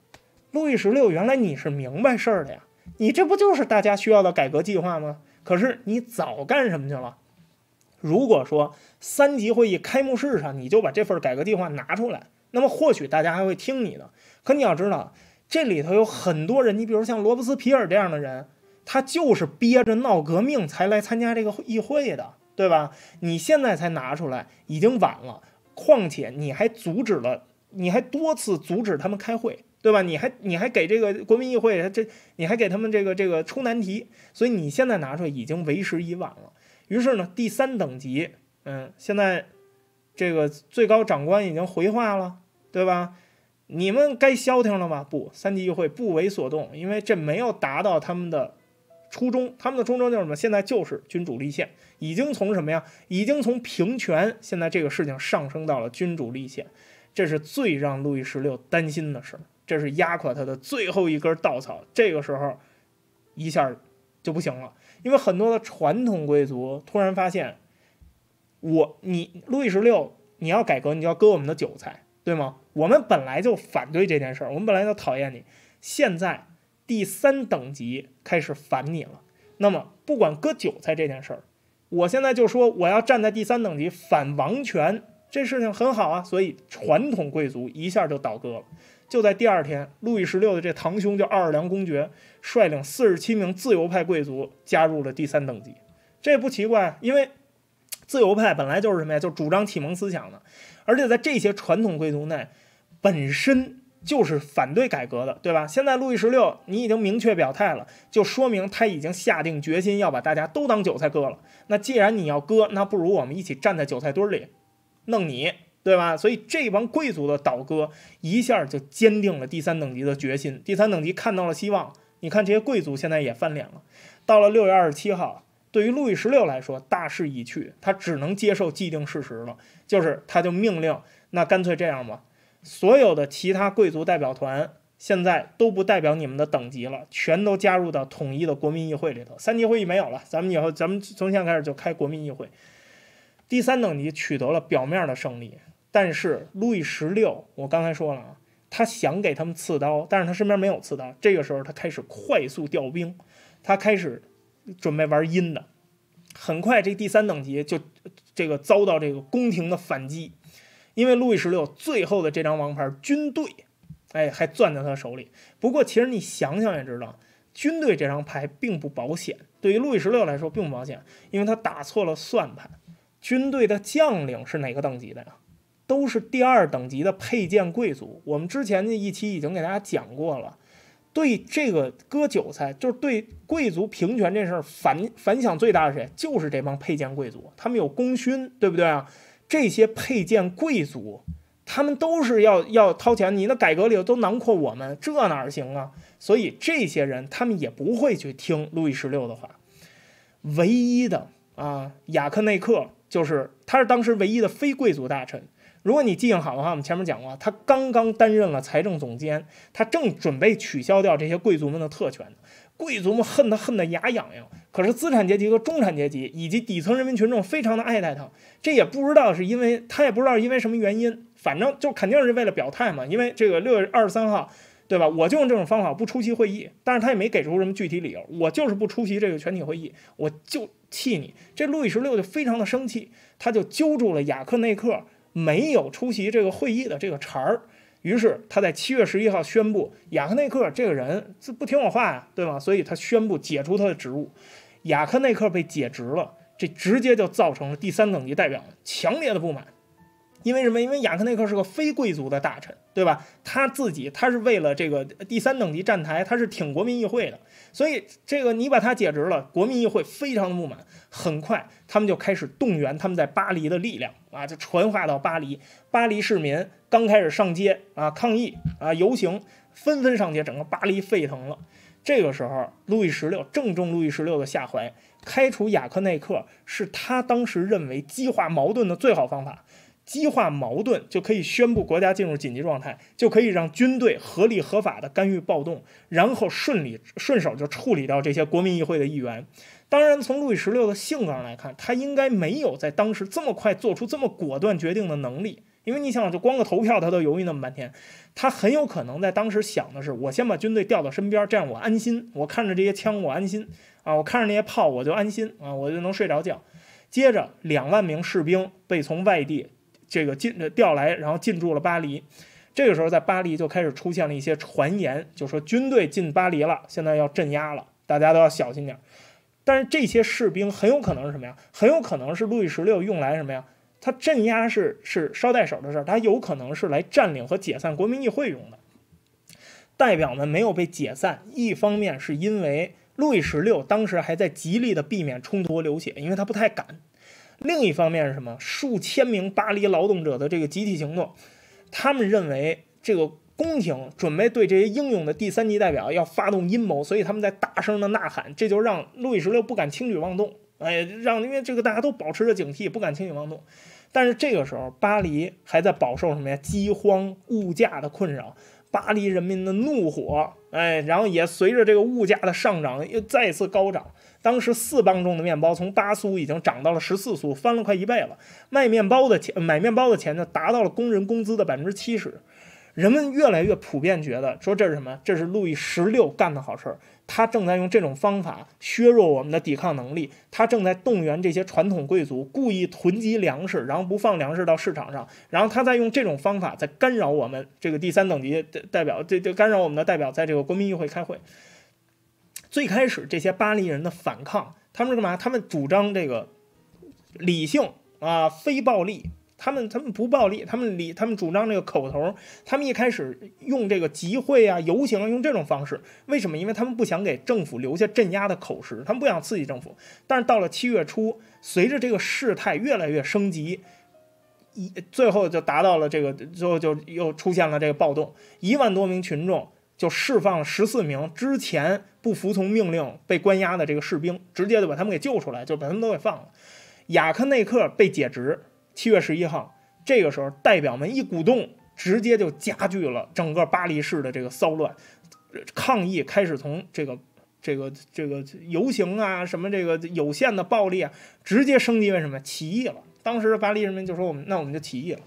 路易十六原来你是明白事儿的呀，你这不就是大家需要的改革计划吗？可是你早干什么去了？如果说三级会议开幕式上你就把这份改革计划拿出来，那么或许大家还会听你的。可你要知道，这里头有很多人，你比如像罗伯斯皮尔这样的人，他就是憋着闹革命才来参加这个议会的，对吧？你现在才拿出来，已经晚了。况且你还阻止了，你还多次阻止他们开会，对吧？你还你还给这个国民议会这你还给他们这个这个出难题，所以你现在拿出来已经为时已晚了。于是呢，第三等级，嗯，现在这个最高长官已经回话了，对吧？你们该消停了吗？不，三级议会不为所动，因为这没有达到他们的初衷。他们的初衷就是什么？现在就是君主立宪，已经从什么呀？已经从平权，现在这个事情上升到了君主立宪，这是最让路易十六担心的事儿，这是压垮他的最后一根稻草。这个时候，一下就不行了。因为很多的传统贵族突然发现，我你路易十六，你要改革，你就要割我们的韭菜，对吗？我们本来就反对这件事儿，我们本来就讨厌你。现在第三等级开始反你了，那么不管割韭菜这件事儿，我现在就说我要站在第三等级反王权，这事情很好啊。所以传统贵族一下就倒戈了。就在第二天，路易十六的这堂兄叫奥尔良公爵。率领四十七名自由派贵族加入了第三等级，这不奇怪，因为自由派本来就是什么呀？就主张启蒙思想的，而且在这些传统贵族内，本身就是反对改革的，对吧？现在路易十六你已经明确表态了，就说明他已经下定决心要把大家都当韭菜割了。那既然你要割，那不如我们一起站在韭菜堆里弄你，对吧？所以这帮贵族的倒戈，一下就坚定了第三等级的决心。第三等级看到了希望。你看，这些贵族现在也翻脸了。到了六月二十七号，对于路易十六来说，大势已去，他只能接受既定事实了。就是，他就命令，那干脆这样吧，所有的其他贵族代表团现在都不代表你们的等级了，全都加入到统一的国民议会里头。三级会议没有了，咱们以后，咱们从现在开始就开国民议会。第三等级取得了表面的胜利，但是路易十六，我刚才说了啊。他想给他们刺刀，但是他身边没有刺刀。这个时候，他开始快速调兵，他开始准备玩阴的。很快，这第三等级就这个遭到这个宫廷的反击，因为路易十六最后的这张王牌军队，哎，还攥在他手里。不过，其实你想想也知道，军队这张牌并不保险，对于路易十六来说并不保险，因为他打错了算盘。军队的将领是哪个等级的呀？都是第二等级的佩剑贵族。我们之前那一期已经给大家讲过了，对这个割韭菜，就是对贵族平权这事儿反反响最大的谁，就是这帮佩剑贵族。他们有功勋，对不对啊？这些佩剑贵族，他们都是要要掏钱。你的改革里都囊括我们，这哪儿行啊？所以这些人他们也不会去听路易十六的话。唯一的啊，雅克内克就是他是当时唯一的非贵族大臣。如果你记性好的话，我们前面讲过，他刚刚担任了财政总监，他正准备取消掉这些贵族们的特权。贵族们恨他恨得牙痒痒，可是资产阶级和中产阶级以及底层人民群众非常的爱戴他。这也不知道是因为他也不知道因为什么原因，反正就肯定是为了表态嘛。因为这个六月二十三号，对吧？我就用这种方法不出席会议，但是他也没给出什么具体理由。我就是不出席这个全体会议，我就气你。这路易十六就非常的生气，他就揪住了雅克内克。没有出席这个会议的这个茬儿，于是他在七月十一号宣布雅克内克这个人不听我话呀，对吗？所以，他宣布解除他的职务。雅克内克被解职了，这直接就造成了第三等级代表强烈的不满。因为什么？因为雅克内克是个非贵族的大臣，对吧？他自己他是为了这个第三等级站台，他是挺国民议会的。所以，这个你把他解职了，国民议会非常的不满，很快他们就开始动员他们在巴黎的力量啊，就传话到巴黎，巴黎市民刚开始上街啊抗议啊游行，纷纷上街，整个巴黎沸腾了。这个时候，路易十六正中路易十六的下怀，开除雅克内克是他当时认为激化矛盾的最好方法。激化矛盾就可以宣布国家进入紧急状态，就可以让军队合理合法的干预暴动，然后顺利顺手就处理掉这些国民议会的议员。当然，从路易十六的性格上来看，他应该没有在当时这么快做出这么果断决定的能力，因为你想，就光个投票他都犹豫那么半天，他很有可能在当时想的是：我先把军队调到身边，这样我安心，我看着这些枪我安心啊，我看着那些炮我就安心啊，我就能睡着觉。接着，两万名士兵被从外地。这个进调来，然后进驻了巴黎。这个时候，在巴黎就开始出现了一些传言，就说军队进巴黎了，现在要镇压了，大家都要小心点。但是这些士兵很有可能是什么呀？很有可能是路易十六用来什么呀？他镇压是是捎带手的事儿，他有可能是来占领和解散国民议会用的。代表们没有被解散，一方面是因为路易十六当时还在极力的避免冲突流血，因为他不太敢。另一方面是什么？数千名巴黎劳动者的这个集体行动，他们认为这个宫廷准备对这些英勇的第三级代表要发动阴谋，所以他们在大声的呐喊，这就让路易十六不敢轻举妄动。哎，让因为这个大家都保持着警惕，不敢轻举妄动。但是这个时候，巴黎还在饱受什么呀？饥荒、物价的困扰，巴黎人民的怒火。哎，然后也随着这个物价的上涨，又再次高涨。当时四磅重的面包从八苏已经涨到了十四苏，翻了快一倍了。卖面包的钱，买面包的钱，呢，达到了工人工资的百分之七十。人们越来越普遍觉得，说这是什么？这是路易十六干的好事儿。他正在用这种方法削弱我们的抵抗能力。他正在动员这些传统贵族，故意囤积粮食，然后不放粮食到市场上。然后他再用这种方法在干扰我们这个第三等级的代表，这这干扰我们的代表在这个国民议会开会。最开始这些巴黎人的反抗，他们是干嘛？他们主张这个理性啊，非暴力。他们他们不暴力，他们理他们主张这个口头，他们一开始用这个集会啊、游行啊，用这种方式。为什么？因为他们不想给政府留下镇压的口实，他们不想刺激政府。但是到了七月初，随着这个事态越来越升级，一最后就达到了这个，最后就又出现了这个暴动。一万多名群众就释放了十四名之前不服从命令被关押的这个士兵，直接就把他们给救出来，就把他们都给放了。雅克内克被解职。七月十一号，这个时候代表们一鼓动，直接就加剧了整个巴黎市的这个骚乱、抗议，开始从这个、这个、这个游行啊，什么这个有限的暴力啊，直接升级为什么起义了？当时的巴黎人民就说：“我们那我们就起义了。”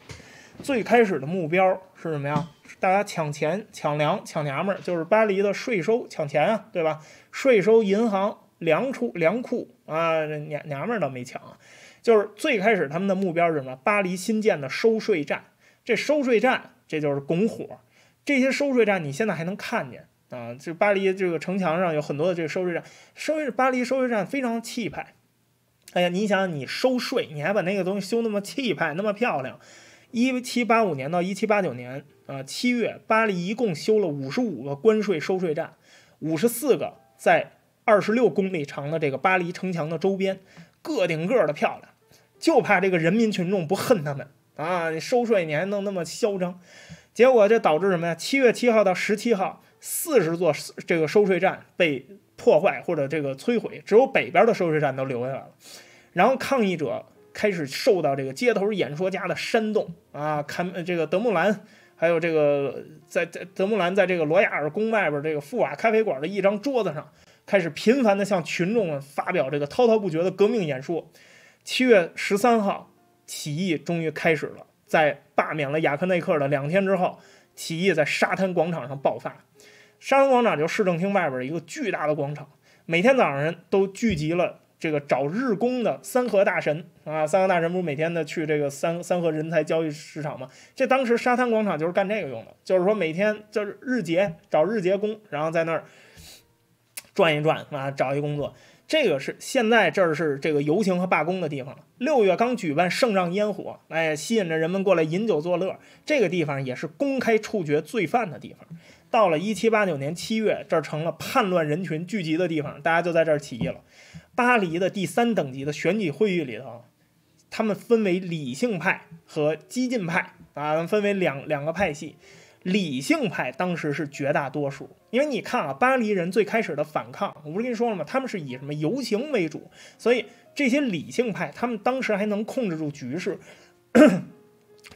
最开始的目标是什么呀？大家抢钱、抢粮、抢娘们儿，就是巴黎的税收、抢钱啊，对吧？税收、银行、粮储、粮库啊，娘娘们儿倒没抢。就是最开始他们的目标是什么？巴黎新建的收税站，这收税站这就是拱火。这些收税站你现在还能看见啊？就巴黎这个城墙上有很多的这个收税站，收巴黎收税站非常气派。哎呀，你想想你收税，你还把那个东西修那么气派，那么漂亮。一七八五年到一七八九年啊，七月巴黎一共修了五十五个关税收税站，五十四个在二十六公里长的这个巴黎城墙的周边。个顶个的漂亮，就怕这个人民群众不恨他们啊！你收税你还弄那么嚣张，结果这导致什么呀？七月七号到十七号，四十座这个收税站被破坏或者这个摧毁，只有北边的收税站都留下来了。然后抗议者开始受到这个街头演说家的煽动啊！看这个德穆兰，还有这个在在德穆兰在这个罗亚尔宫外边这个富瓦咖啡馆的一张桌子上。开始频繁地向群众们发表这个滔滔不绝的革命演说。七月十三号，起义终于开始了。在罢免了雅克内克的两天之后，起义在沙滩广场上爆发。沙滩广场就市政厅外边一个巨大的广场，每天早上人都聚集了。这个找日工的三河大神啊，三河大神不是每天的去这个三三河人才交易市场吗？这当时沙滩广场就是干这个用的，就是说每天就是日结找日结工，然后在那儿。转一转啊，找一工作，这个是现在这儿是这个游行和罢工的地方了。六月刚举办盛让烟火，哎，吸引着人们过来饮酒作乐。这个地方也是公开处决罪犯的地方。到了一七八九年七月，这儿成了叛乱人群聚集的地方，大家就在这儿起义了。巴黎的第三等级的选举会议里头，他们分为理性派和激进派啊，分为两两个派系。理性派当时是绝大多数，因为你看啊，巴黎人最开始的反抗，我不是跟你说了吗？他们是以什么游行为主，所以这些理性派，他们当时还能控制住局势。<coughs>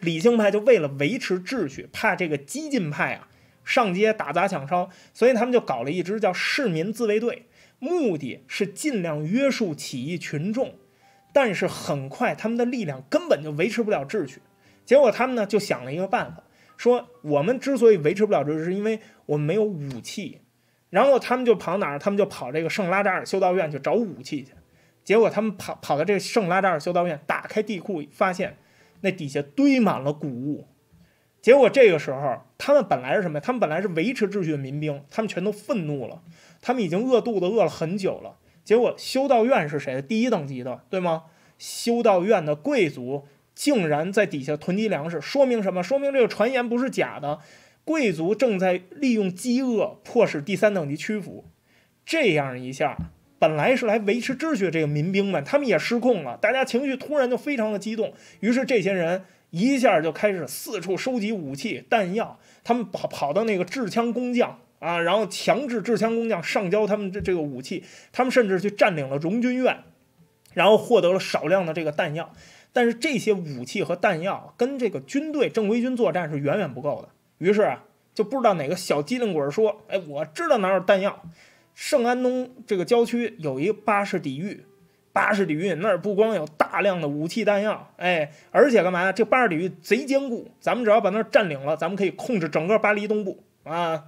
理性派就为了维持秩序，怕这个激进派啊上街打砸抢烧，所以他们就搞了一支叫市民自卫队，目的是尽量约束起义群众。但是很快，他们的力量根本就维持不了秩序，结果他们呢就想了一个办法。说我们之所以维持不了秩序，是因为我们没有武器。然后他们就跑哪儿？他们就跑这个圣拉扎尔修道院去找武器去。结果他们跑跑到这个圣拉扎尔修道院，打开地库，发现那底下堆满了谷物。结果这个时候，他们本来是什么他们本来是维持秩序的民兵，他们全都愤怒了。他们已经饿肚子饿了很久了。结果修道院是谁的？第一等级的，对吗？修道院的贵族。竟然在底下囤积粮食，说明什么？说明这个传言不是假的。贵族正在利用饥饿迫使第三等级屈服。这样一下，本来是来维持秩序的这个民兵们，他们也失控了。大家情绪突然就非常的激动，于是这些人一下就开始四处收集武器弹药。他们跑跑到那个制枪工匠啊，然后强制制枪工匠上交他们的这个武器。他们甚至去占领了荣军院，然后获得了少量的这个弹药。但是这些武器和弹药跟这个军队正规军作战是远远不够的。于是啊，就不知道哪个小机灵鬼说：“哎，我知道哪儿有弹药，圣安东这个郊区有一个巴士底狱，巴士底狱那儿不光有大量的武器弹药，哎，而且干嘛呢？这巴士底狱贼坚固，咱们只要把那儿占领了，咱们可以控制整个巴黎东部啊。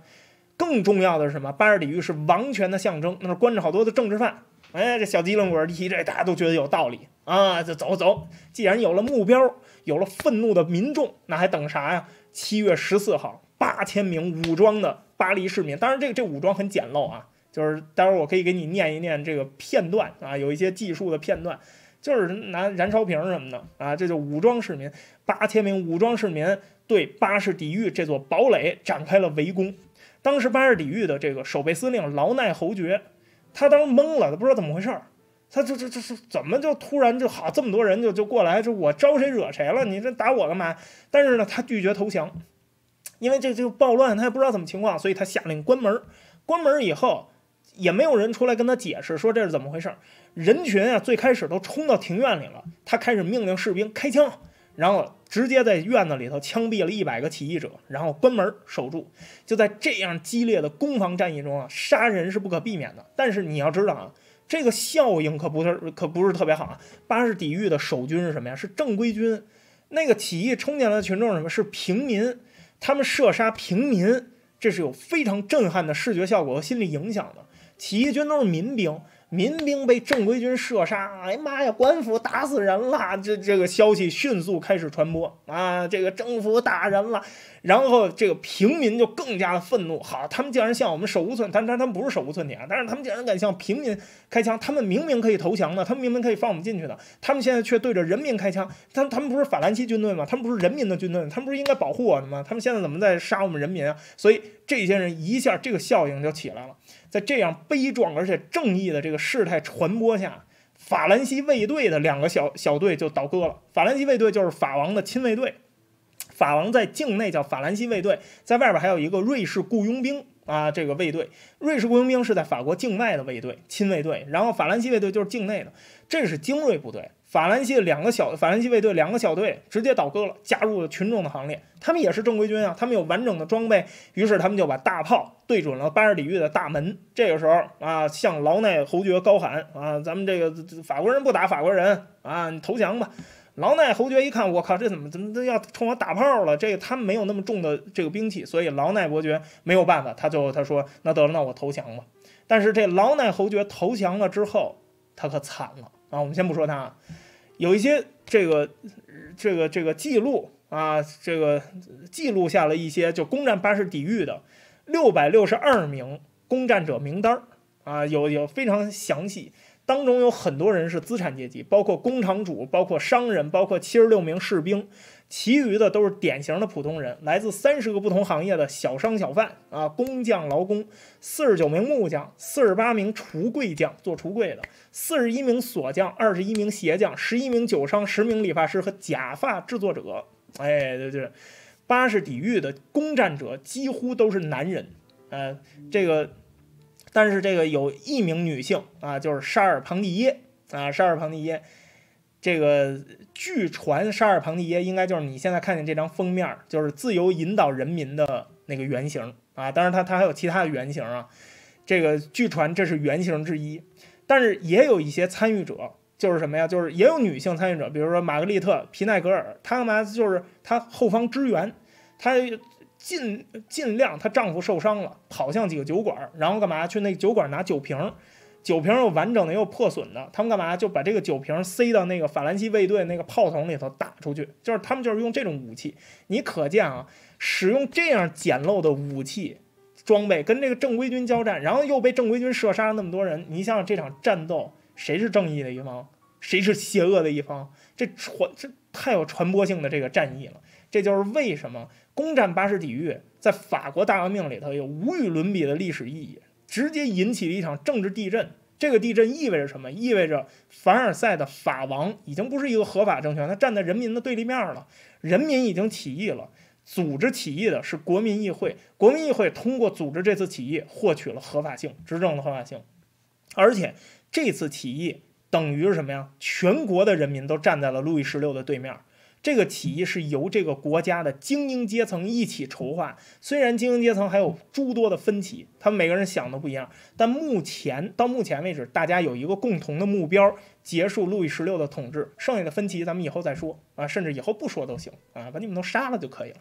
更重要的是什么？巴士底狱是王权的象征，那儿关着好多的政治犯。”哎，这小机灵鬼提这，大家都觉得有道理啊！就走走，既然有了目标，有了愤怒的民众，那还等啥呀？七月十四号，八千名武装的巴黎市民，当然这这武装很简陋啊，就是待会儿我可以给你念一念这个片段啊，有一些技术的片段，就是拿燃烧瓶什么的啊，这就武装市民，八千名武装市民对巴士底狱这座堡垒展开了围攻。当时巴士底狱的这个守备司令劳奈侯爵。他当时懵了，他不知道怎么回事儿，他就这这是怎么就突然就好这么多人就就过来，就我招谁惹谁了？你这打我干嘛？但是呢，他拒绝投降，因为这就暴乱，他也不知道怎么情况，所以他下令关门。关门以后也没有人出来跟他解释说这是怎么回事儿。人群啊，最开始都冲到庭院里了，他开始命令士兵开枪，然后。直接在院子里头枪毙了一百个起义者，然后关门守住。就在这样激烈的攻防战役中啊，杀人是不可避免的。但是你要知道啊，这个效应可不是 <laughs> 可不是特别好啊。巴士底狱的守军是什么呀？是正规军，那个起义冲进来的群众什么是平民？他们射杀平民，这是有非常震撼的视觉效果和心理影响的。起义军都是民兵。民兵被正规军射杀，哎妈呀！官府打死人了！这这个消息迅速开始传播啊！这个政府打人了，然后这个平民就更加的愤怒。好，他们竟然向我们手无寸，但但他们不是手无寸铁啊！但是他们竟然敢向平民开枪，他们明明可以投降的，他们明明可以放我们进去的，他们现在却对着人民开枪。他他们不是法兰西军队吗？他们不是人民的军队，他们不是应该保护我的吗？他们现在怎么在杀我们人民啊？所以这些人一下这个效应就起来了。在这样悲壮而且正义的这个事态传播下，法兰西卫队的两个小小队就倒戈了。法兰西卫队就是法王的亲卫队，法王在境内叫法兰西卫队，在外边还有一个瑞士雇佣兵啊，这个卫队，瑞士雇佣兵是在法国境外的卫队，亲卫队，然后法兰西卫队就是境内的，这是精锐部队。法兰西的两个小法兰西卫队两个小队直接倒戈了，加入了群众的行列。他们也是正规军啊，他们有完整的装备。于是他们就把大炮对准了巴士底狱的大门。这个时候啊，向劳奈侯爵高喊：“啊，咱们这个法国人不打法国人啊，投降吧！”劳奈侯爵一看，我靠，这怎么怎么都要冲我打炮了？这个他们没有那么重的这个兵器，所以劳奈伯爵没有办法，他就他说：“那得了，那我投降吧。”但是这劳奈侯爵投降了之后，他可惨了啊！我们先不说他。有一些这个这个这个记录啊，这个记录下了一些就攻占巴士底狱的六百六十二名攻占者名单啊，有有非常详细，当中有很多人是资产阶级，包括工厂主，包括商人，包括七十六名士兵。其余的都是典型的普通人，来自三十个不同行业的小商小贩啊，工匠、劳工，四十九名木匠，四十八名橱柜匠做橱柜的，四十一名锁匠，二十一名鞋匠，十一名酒商，十名理发师和假发制作者。哎，对对，巴士底狱的攻占者几乎都是男人，呃，这个，但是这个有一名女性啊，就是沙尔庞蒂耶啊，沙尔庞蒂耶，这个。据传，沙尔庞蒂耶应该就是你现在看见这张封面，就是自由引导人民的那个原型啊。当然，他他还有其他的原型啊。这个据传这是原型之一，但是也有一些参与者，就是什么呀？就是也有女性参与者，比如说玛格丽特·皮奈格尔，她干嘛？就是她后方支援，她尽尽量她丈夫受伤了，跑向几个酒馆，然后干嘛？去那个酒馆拿酒瓶。酒瓶有完整的，也有破损的。他们干嘛？就把这个酒瓶塞到那个法兰西卫队那个炮筒里头打出去。就是他们就是用这种武器。你可见啊，使用这样简陋的武器装备跟这个正规军交战，然后又被正规军射杀了那么多人。你想想这场战斗，谁是正义的一方？谁是邪恶的一方？这传这太有传播性的这个战役了。这就是为什么攻占巴士底狱在法国大革命里头有无与伦比的历史意义。直接引起了一场政治地震。这个地震意味着什么？意味着凡尔赛的法王已经不是一个合法政权，他站在人民的对立面了。人民已经起义了，组织起义的是国民议会。国民议会通过组织这次起义，获取了合法性，执政的合法性。而且这次起义等于是什么呀？全国的人民都站在了路易十六的对面。这个起义是由这个国家的精英阶层一起筹划，虽然精英阶层还有诸多的分歧，他们每个人想的不一样，但目前到目前为止，大家有一个共同的目标：结束路易十六的统治。剩下的分歧咱们以后再说啊，甚至以后不说都行啊，把你们都杀了就可以了。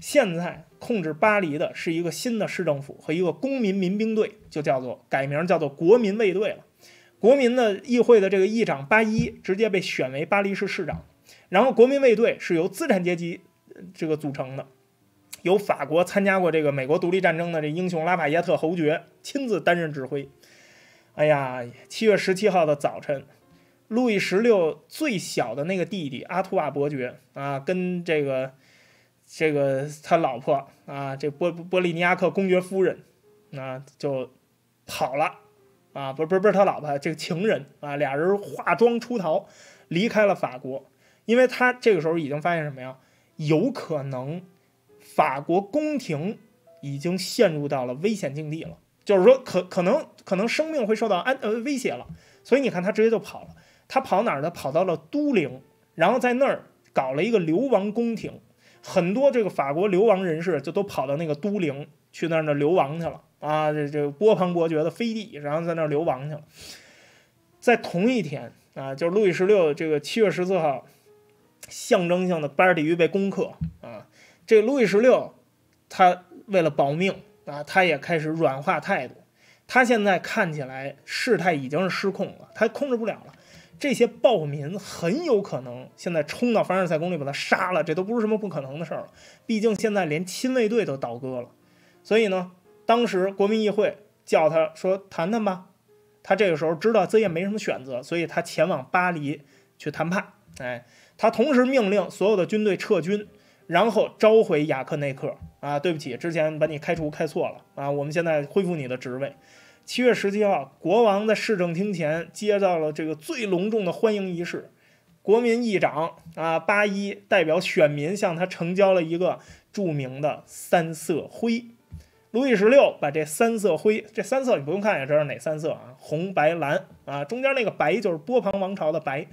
现在控制巴黎的是一个新的市政府和一个公民民兵队，就叫做改名叫做国民卫队了。国民的议会的这个议长巴一直接被选为巴黎市市长。然后，国民卫队是由资产阶级这个组成的，由法国参加过这个美国独立战争的这英雄拉法耶特侯爵亲自担任指挥。哎呀，七月十七号的早晨，路易十六最小的那个弟弟阿图瓦伯爵啊，跟这个这个他老婆啊，这波波利尼亚克公爵夫人啊，就跑了啊，不是不是不是他老婆，这个情人啊，俩人化妆出逃，离开了法国。因为他这个时候已经发现什么呀？有可能法国宫廷已经陷入到了危险境地了，就是说可可能可能生命会受到安呃威胁了。所以你看他直接就跑了，他跑哪儿呢？跑到了都灵，然后在那儿搞了一个流亡宫廷，很多这个法国流亡人士就都跑到那个都灵去那儿的流亡去了啊。这这波旁伯爵的飞地，然后在那儿流亡去了。在同一天啊，就是路易十六这个七月十四号。象征性的巴黎鱼被攻克啊！这路易十六，他为了保命啊，他也开始软化态度。他现在看起来事态已经是失控了，他控制不了了。这些暴民很有可能现在冲到凡尔赛宫里把他杀了，这都不是什么不可能的事儿了。毕竟现在连亲卫队都倒戈了。所以呢，当时国民议会叫他说谈谈吧，他这个时候知道自己也没什么选择，所以他前往巴黎去谈判。哎。他同时命令所有的军队撤军，然后召回雅克内克。啊，对不起，之前把你开除开错了啊，我们现在恢复你的职位。七月十七号，国王在市政厅前接到了这个最隆重的欢迎仪式。国民议长啊，八一代表选民向他呈交了一个著名的三色徽。路易十六把这三色徽，这三色你不用看也知道哪三色啊，红、白、蓝啊，中间那个白就是波旁王朝的白。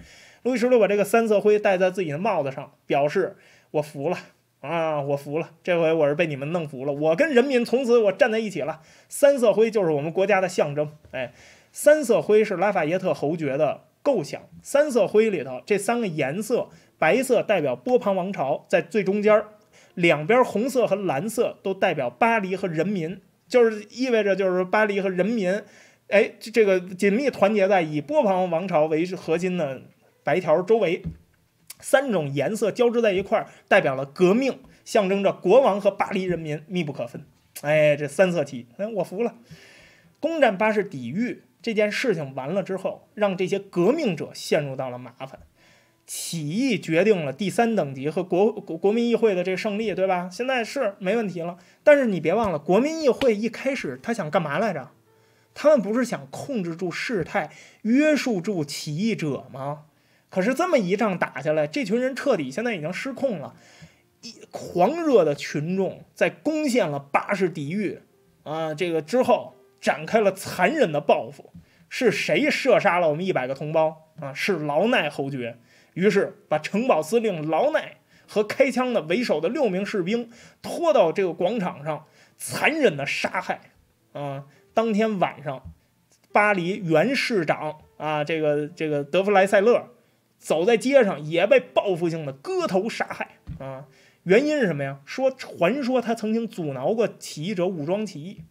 路易十六把这个三色灰戴在自己的帽子上，表示我服了啊！我服了，这回我是被你们弄服了。我跟人民从此我站在一起了。三色灰就是我们国家的象征。哎，三色灰是拉法耶特侯爵的构想。三色灰里头这三个颜色，白色代表波旁王朝在最中间，两边红色和蓝色都代表巴黎和人民，就是意味着就是巴黎和人民，哎，这个紧密团结在以波旁王朝为核心呢。白条周围三种颜色交织在一块儿，代表了革命，象征着国王和巴黎人民密不可分。哎，这三色旗，哎，我服了。攻占巴士底狱这件事情完了之后，让这些革命者陷入到了麻烦。起义决定了第三等级和国国国民议会的这胜利，对吧？现在是没问题了。但是你别忘了，国民议会一开始他想干嘛来着？他们不是想控制住事态，约束住起义者吗？可是这么一仗打下来，这群人彻底现在已经失控了，一狂热的群众在攻陷了巴士底狱啊，这个之后展开了残忍的报复。是谁射杀了我们一百个同胞啊？是劳奈侯爵，于是把城堡司令劳奈和开枪的为首的六名士兵拖到这个广场上，残忍的杀害。啊，当天晚上，巴黎原市长啊，这个这个德弗莱塞勒。走在街上也被报复性的割头杀害啊！原因是什么呀？说传说他曾经阻挠过起义者武装起义，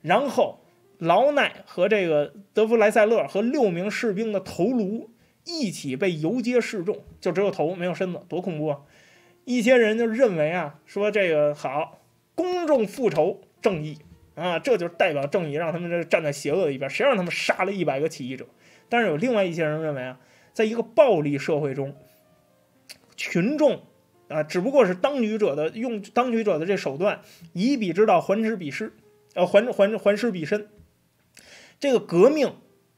然后劳奈和这个德弗莱塞勒和六名士兵的头颅一起被游街示众，就只有头没有身子，多恐怖啊！一些人就认为啊，说这个好，公众复仇正义啊，这就代表正义，让他们这站在邪恶的一边，谁让他们杀了一百个起义者？但是有另外一些人认为啊。在一个暴力社会中，群众啊，只不过是当局者的用当局者的这手段，以彼之道还之彼身，呃，还还还施彼身。这个革命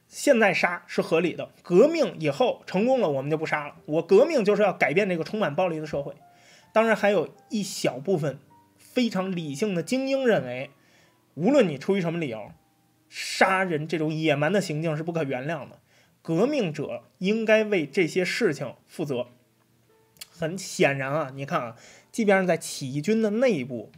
现在杀是合理的，革命以后成功了，我们就不杀了。我革命就是要改变这个充满暴力的社会。当然，还有一小部分非常理性的精英认为，无论你出于什么理由，杀人这种野蛮的行径是不可原谅的。革命者应该为这些事情负责。很显然啊，你看啊，即便是在起义军的内部，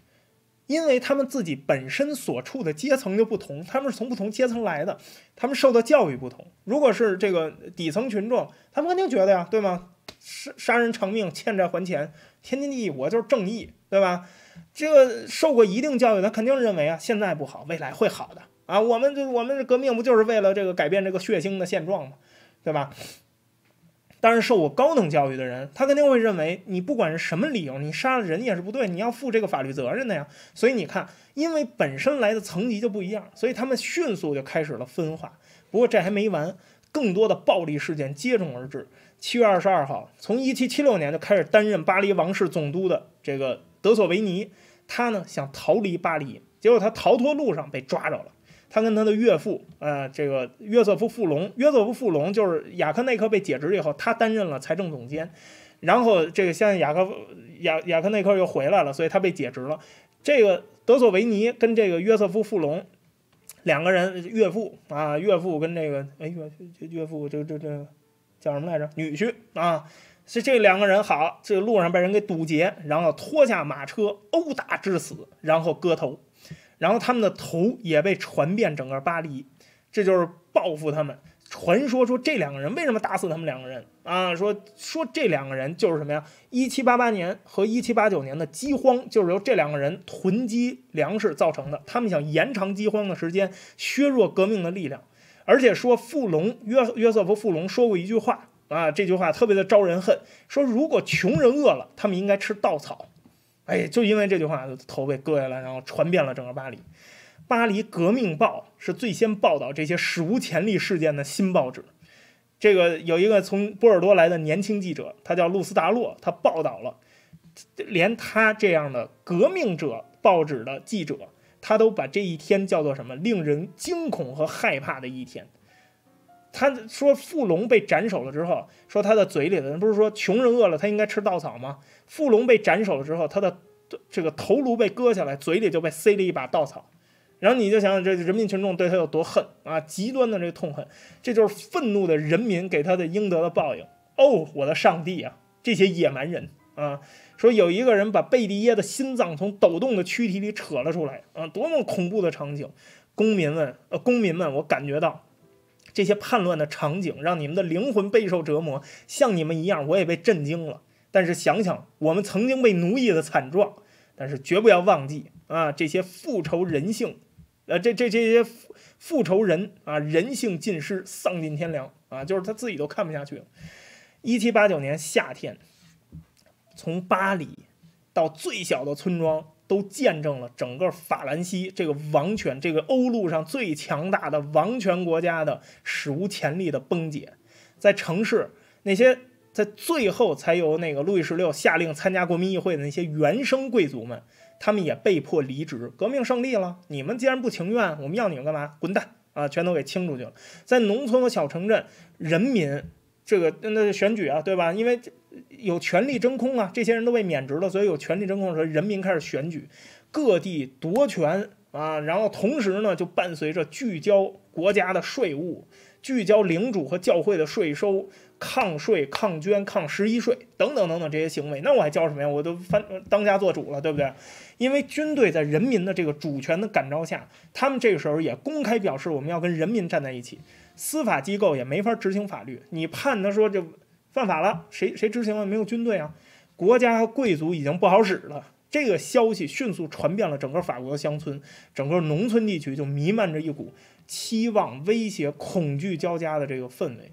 因为他们自己本身所处的阶层就不同，他们是从不同阶层来的，他们受的教育不同。如果是这个底层群众，他们肯定觉得呀，对吗？杀杀人偿命，欠债还钱，天经地义，我就是正义，对吧？这个受过一定教育，他肯定认为啊，现在不好，未来会好的。啊，我们这我们这革命不就是为了这个改变这个血腥的现状吗？对吧？但是受过高等教育的人，他肯定会认为，你不管是什么理由，你杀了人也是不对，你要负这个法律责任的呀。所以你看，因为本身来的层级就不一样，所以他们迅速就开始了分化。不过这还没完，更多的暴力事件接踵而至。七月二十二号，从一七七六年就开始担任巴黎王室总督的这个德索维尼，他呢想逃离巴黎，结果他逃脱路上被抓着了。他跟他的岳父，呃，这个约瑟夫·富隆，约瑟夫·富隆就是雅克内克被解职以后，他担任了财政总监，然后这个现在雅克雅雅克内克又回来了，所以他被解职了。这个德索维尼跟这个约瑟夫·富隆两个人岳父啊，岳父跟这个哎岳岳岳父这这这叫什么来着？女婿啊，这这两个人好，这路上被人给堵截，然后拖下马车，殴打致死，然后割头。然后他们的头也被传遍整个巴黎，这就是报复他们。传说说这两个人为什么打死他们两个人啊？说说这两个人就是什么呀？一七八八年和一七八九年的饥荒就是由这两个人囤积粮食造成的。他们想延长饥荒的时间，削弱革命的力量。而且说，富龙约约瑟夫·富龙说过一句话啊，这句话特别的招人恨。说如果穷人饿了，他们应该吃稻草。哎，就因为这句话，头被割下来，然后传遍了整个巴黎。巴黎革命报是最先报道这些史无前例事件的新报纸。这个有一个从波尔多来的年轻记者，他叫路斯达洛，他报道了。连他这样的革命者报纸的记者，他都把这一天叫做什么？令人惊恐和害怕的一天。他说：“富龙被斩首了之后，说他的嘴里的人不是说穷人饿了他应该吃稻草吗？富龙被斩首了之后，他的这个头颅被割下来，嘴里就被塞了一把稻草。然后你就想想这人民群众对他有多恨啊！极端的这个痛恨，这就是愤怒的人民给他的应得的报应。哦，我的上帝啊！这些野蛮人啊！说有一个人把贝蒂耶的心脏从抖动的躯体里扯了出来啊！多么恐怖的场景！公民们，呃，公民们，我感觉到。”这些叛乱的场景让你们的灵魂备受折磨，像你们一样，我也被震惊了。但是想想我们曾经被奴役的惨状，但是绝不要忘记啊，这些复仇人性，呃，这这这些复仇人啊，人性尽失，丧尽天良啊，就是他自己都看不下去了。一七八九年夏天，从巴黎到最小的村庄。都见证了整个法兰西这个王权，这个欧陆上最强大的王权国家的史无前例的崩解。在城市，那些在最后才由那个路易十六下令参加国民议会的那些原生贵族们，他们也被迫离职。革命胜利了，你们既然不情愿，我们要你们干嘛？滚蛋啊！全都给清出去了。在农村和小城镇，人民。这个那选举啊，对吧？因为有权力真空啊，这些人都被免职了，所以有权力真空的时候，人民开始选举，各地夺权啊，然后同时呢，就伴随着聚焦国家的税务，聚焦领主和教会的税收，抗税、抗捐、抗十一税等等等等这些行为。那我还交什么呀？我都翻当家做主了，对不对？因为军队在人民的这个主权的感召下，他们这个时候也公开表示，我们要跟人民站在一起。司法机构也没法执行法律，你判他说这犯法了，谁谁执行了？没有军队啊，国家和贵族已经不好使了。这个消息迅速传遍了整个法国的乡村，整个农村地区就弥漫着一股期望、威胁、恐惧交加的这个氛围。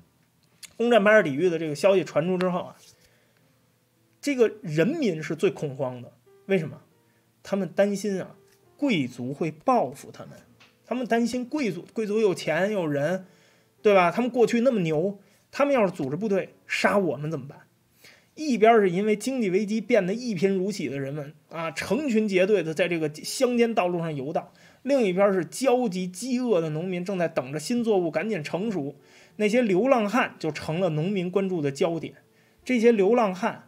攻占巴尔底狱的这个消息传出之后啊，这个人民是最恐慌的。为什么？他们担心啊，贵族会报复他们，他们担心贵族，贵族有钱有人。对吧？他们过去那么牛，他们要是组织部队杀我们怎么办？一边是因为经济危机变得一贫如洗的人们啊，成群结队的在这个乡间道路上游荡；另一边是焦急饥饿的农民正在等着新作物赶紧成熟。那些流浪汉就成了农民关注的焦点。这些流浪汉，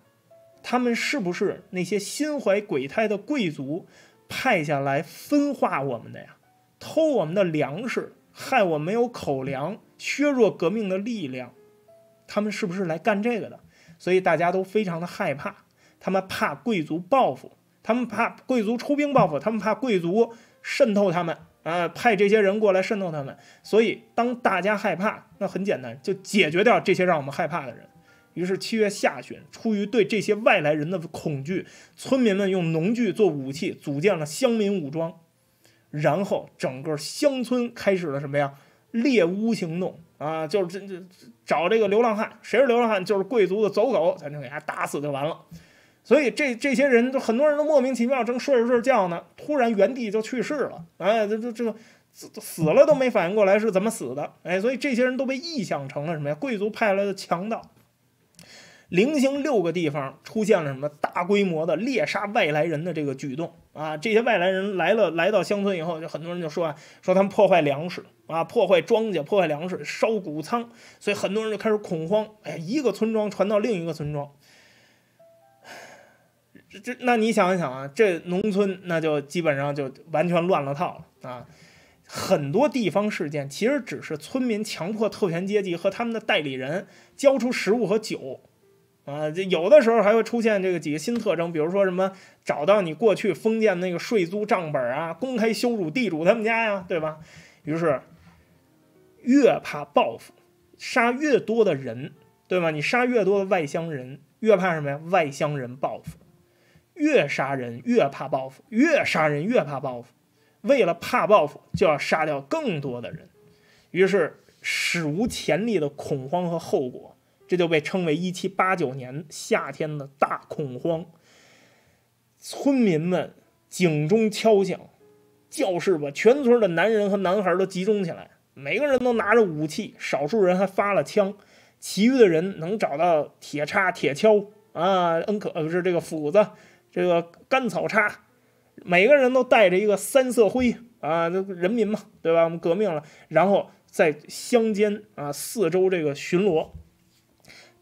他们是不是那些心怀鬼胎的贵族派下来分化我们的呀？偷我们的粮食？害我没有口粮，削弱革命的力量，他们是不是来干这个的？所以大家都非常的害怕，他们怕贵族报复，他们怕贵族出兵报复，他们怕贵族渗透他们，啊，派这些人过来渗透他们。所以当大家害怕，那很简单，就解决掉这些让我们害怕的人。于是七月下旬，出于对这些外来人的恐惧，村民们用农具做武器，组建了乡民武装。然后整个乡村开始了什么呀？猎巫行动啊，就是这这找这个流浪汉，谁是流浪汉，就是贵族的走狗，咱就给他打死就完了。所以这这些人都很多人都莫名其妙正睡着睡觉呢，突然原地就去世了，哎，这这这死了都没反应过来是怎么死的，哎，所以这些人都被臆想成了什么呀？贵族派来的强盗。零星六个地方出现了什么大规模的猎杀外来人的这个举动啊？这些外来人来了，来到乡村以后，就很多人就说啊，说他们破坏粮食啊，破坏庄稼，破坏粮食，烧谷仓，所以很多人就开始恐慌。哎，一个村庄传到另一个村庄，这这那你想一想啊，这农村那就基本上就完全乱了套了啊！很多地方事件其实只是村民强迫特权阶级和他们的代理人交出食物和酒。啊，这有的时候还会出现这个几个新特征，比如说什么，找到你过去封建那个税租账本啊，公开羞辱地主他们家呀，对吧？于是越怕报复，杀越多的人，对吧？你杀越多的外乡人，越怕什么呀？外乡人报复，越杀人越怕报复，越杀人越怕报复，为了怕报复就要杀掉更多的人，于是史无前例的恐慌和后果。这就被称为一七八九年夏天的大恐慌。村民们警钟敲响，教室把全村的男人和男孩都集中起来，每个人都拿着武器，少数人还发了枪，其余的人能找到铁叉、铁锹啊，恩可不是这个斧子，这个干草叉，每个人都带着一个三色灰啊，人民嘛，对吧？我们革命了，然后在乡间啊四周这个巡逻。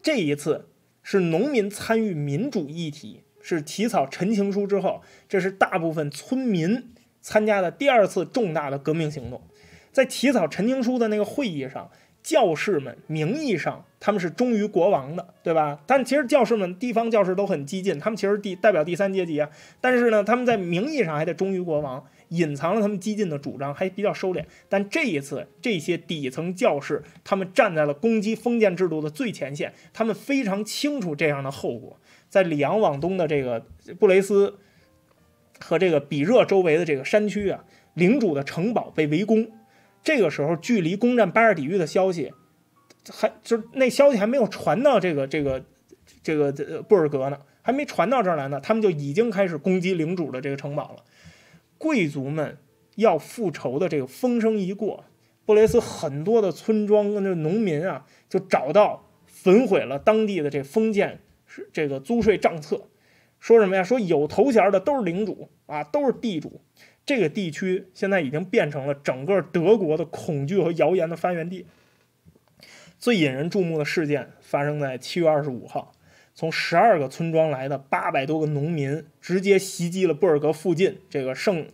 这一次是农民参与民主议题，是起草陈情书之后，这是大部分村民参加的第二次重大的革命行动。在起草陈情书的那个会议上，教士们名义上他们是忠于国王的，对吧？但其实教士们，地方教士都很激进，他们其实第代表第三阶级啊。但是呢，他们在名义上还得忠于国王。隐藏了他们激进的主张，还比较收敛。但这一次，这些底层教士他们站在了攻击封建制度的最前线，他们非常清楚这样的后果。在里昂往东的这个布雷斯和这个比热周围的这个山区啊，领主的城堡被围攻。这个时候，距离攻占巴尔底狱的消息还就是那消息还没有传到这个这个这个布尔格呢，还没传到这儿来呢，他们就已经开始攻击领主的这个城堡了。贵族们要复仇的这个风声一过，布雷斯很多的村庄跟这农民啊，就找到焚毁了当地的这封建是这个租税账册，说什么呀？说有头衔的都是领主啊，都是地主，这个地区现在已经变成了整个德国的恐惧和谣言的发源地。最引人注目的事件发生在七月二十五号。从十二个村庄来的八百多个农民，直接袭击了布尔格附近这个圣，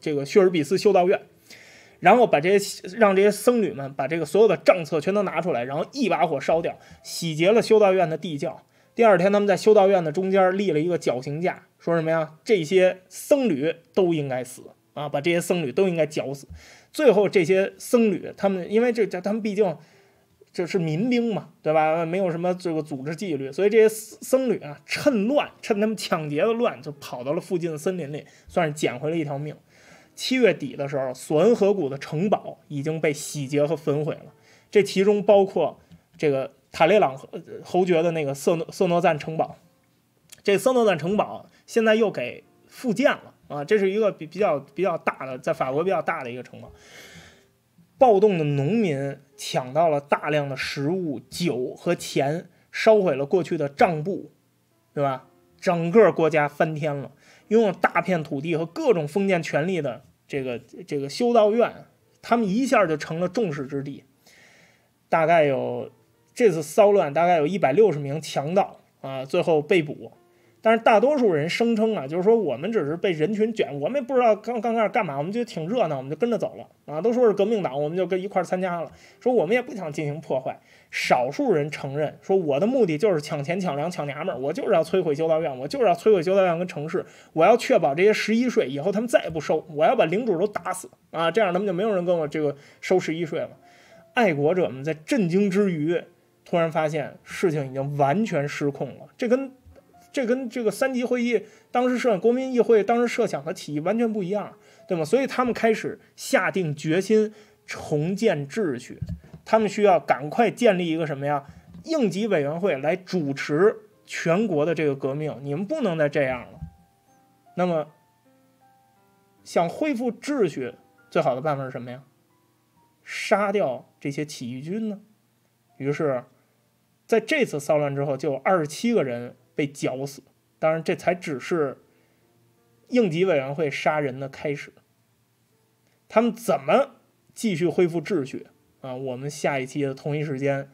这个谢尔比斯修道院，然后把这些让这些僧侣们把这个所有的账册全都拿出来，然后一把火烧掉，洗劫了修道院的地窖。第二天，他们在修道院的中间立了一个绞刑架，说什么呀？这些僧侣都应该死啊！把这些僧侣都应该绞死。最后，这些僧侣他们，因为这这他们毕竟。这是民兵嘛，对吧？没有什么这个组织纪律，所以这些僧僧侣啊，趁乱，趁他们抢劫的乱，就跑到了附近的森林里，算是捡回了一条命。七月底的时候，索恩河谷的城堡已经被洗劫和焚毁了，这其中包括这个塔列朗侯爵的那个瑟瑟诺赞城堡。这瑟诺赞城堡现在又给复建了啊，这是一个比比较比较大的，在法国比较大的一个城堡。暴动的农民抢到了大量的食物、酒和钱，烧毁了过去的账簿，对吧？整个国家翻天了。拥有大片土地和各种封建权力的这个这个修道院，他们一下就成了众矢之的。大概有这次骚乱，大概有一百六十名强盗啊，最后被捕。但是大多数人声称啊，就是说我们只是被人群卷，我们也不知道刚刚始干嘛，我们就挺热闹，我们就跟着走了啊。都说是革命党，我们就跟一块儿参加了。说我们也不想进行破坏。少数人承认说我的目的就是抢钱、抢粮、抢娘们儿，我就是要摧毁修道院，我就是要摧毁修道院跟城市，我要确保这些十一税以后他们再也不收，我要把领主都打死啊，这样他们就没有人跟我这个收十一税了。爱国者们在震惊之余，突然发现事情已经完全失控了，这跟。这跟这个三级会议当时设国民议会当时设想的起义完全不一样，对吗？所以他们开始下定决心重建秩序。他们需要赶快建立一个什么呀？应急委员会来主持全国的这个革命。你们不能再这样了。那么，想恢复秩序，最好的办法是什么呀？杀掉这些起义军呢？于是，在这次骚乱之后，就有二十七个人。被绞死，当然，这才只是应急委员会杀人的开始。他们怎么继续恢复秩序啊？我们下一期的同一时间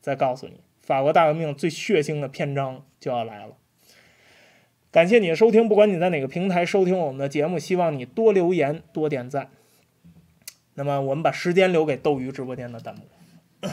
再告诉你，法国大革命最血腥的篇章就要来了。感谢你的收听，不管你在哪个平台收听我们的节目，希望你多留言、多点赞。那么，我们把时间留给斗鱼直播间的弹幕。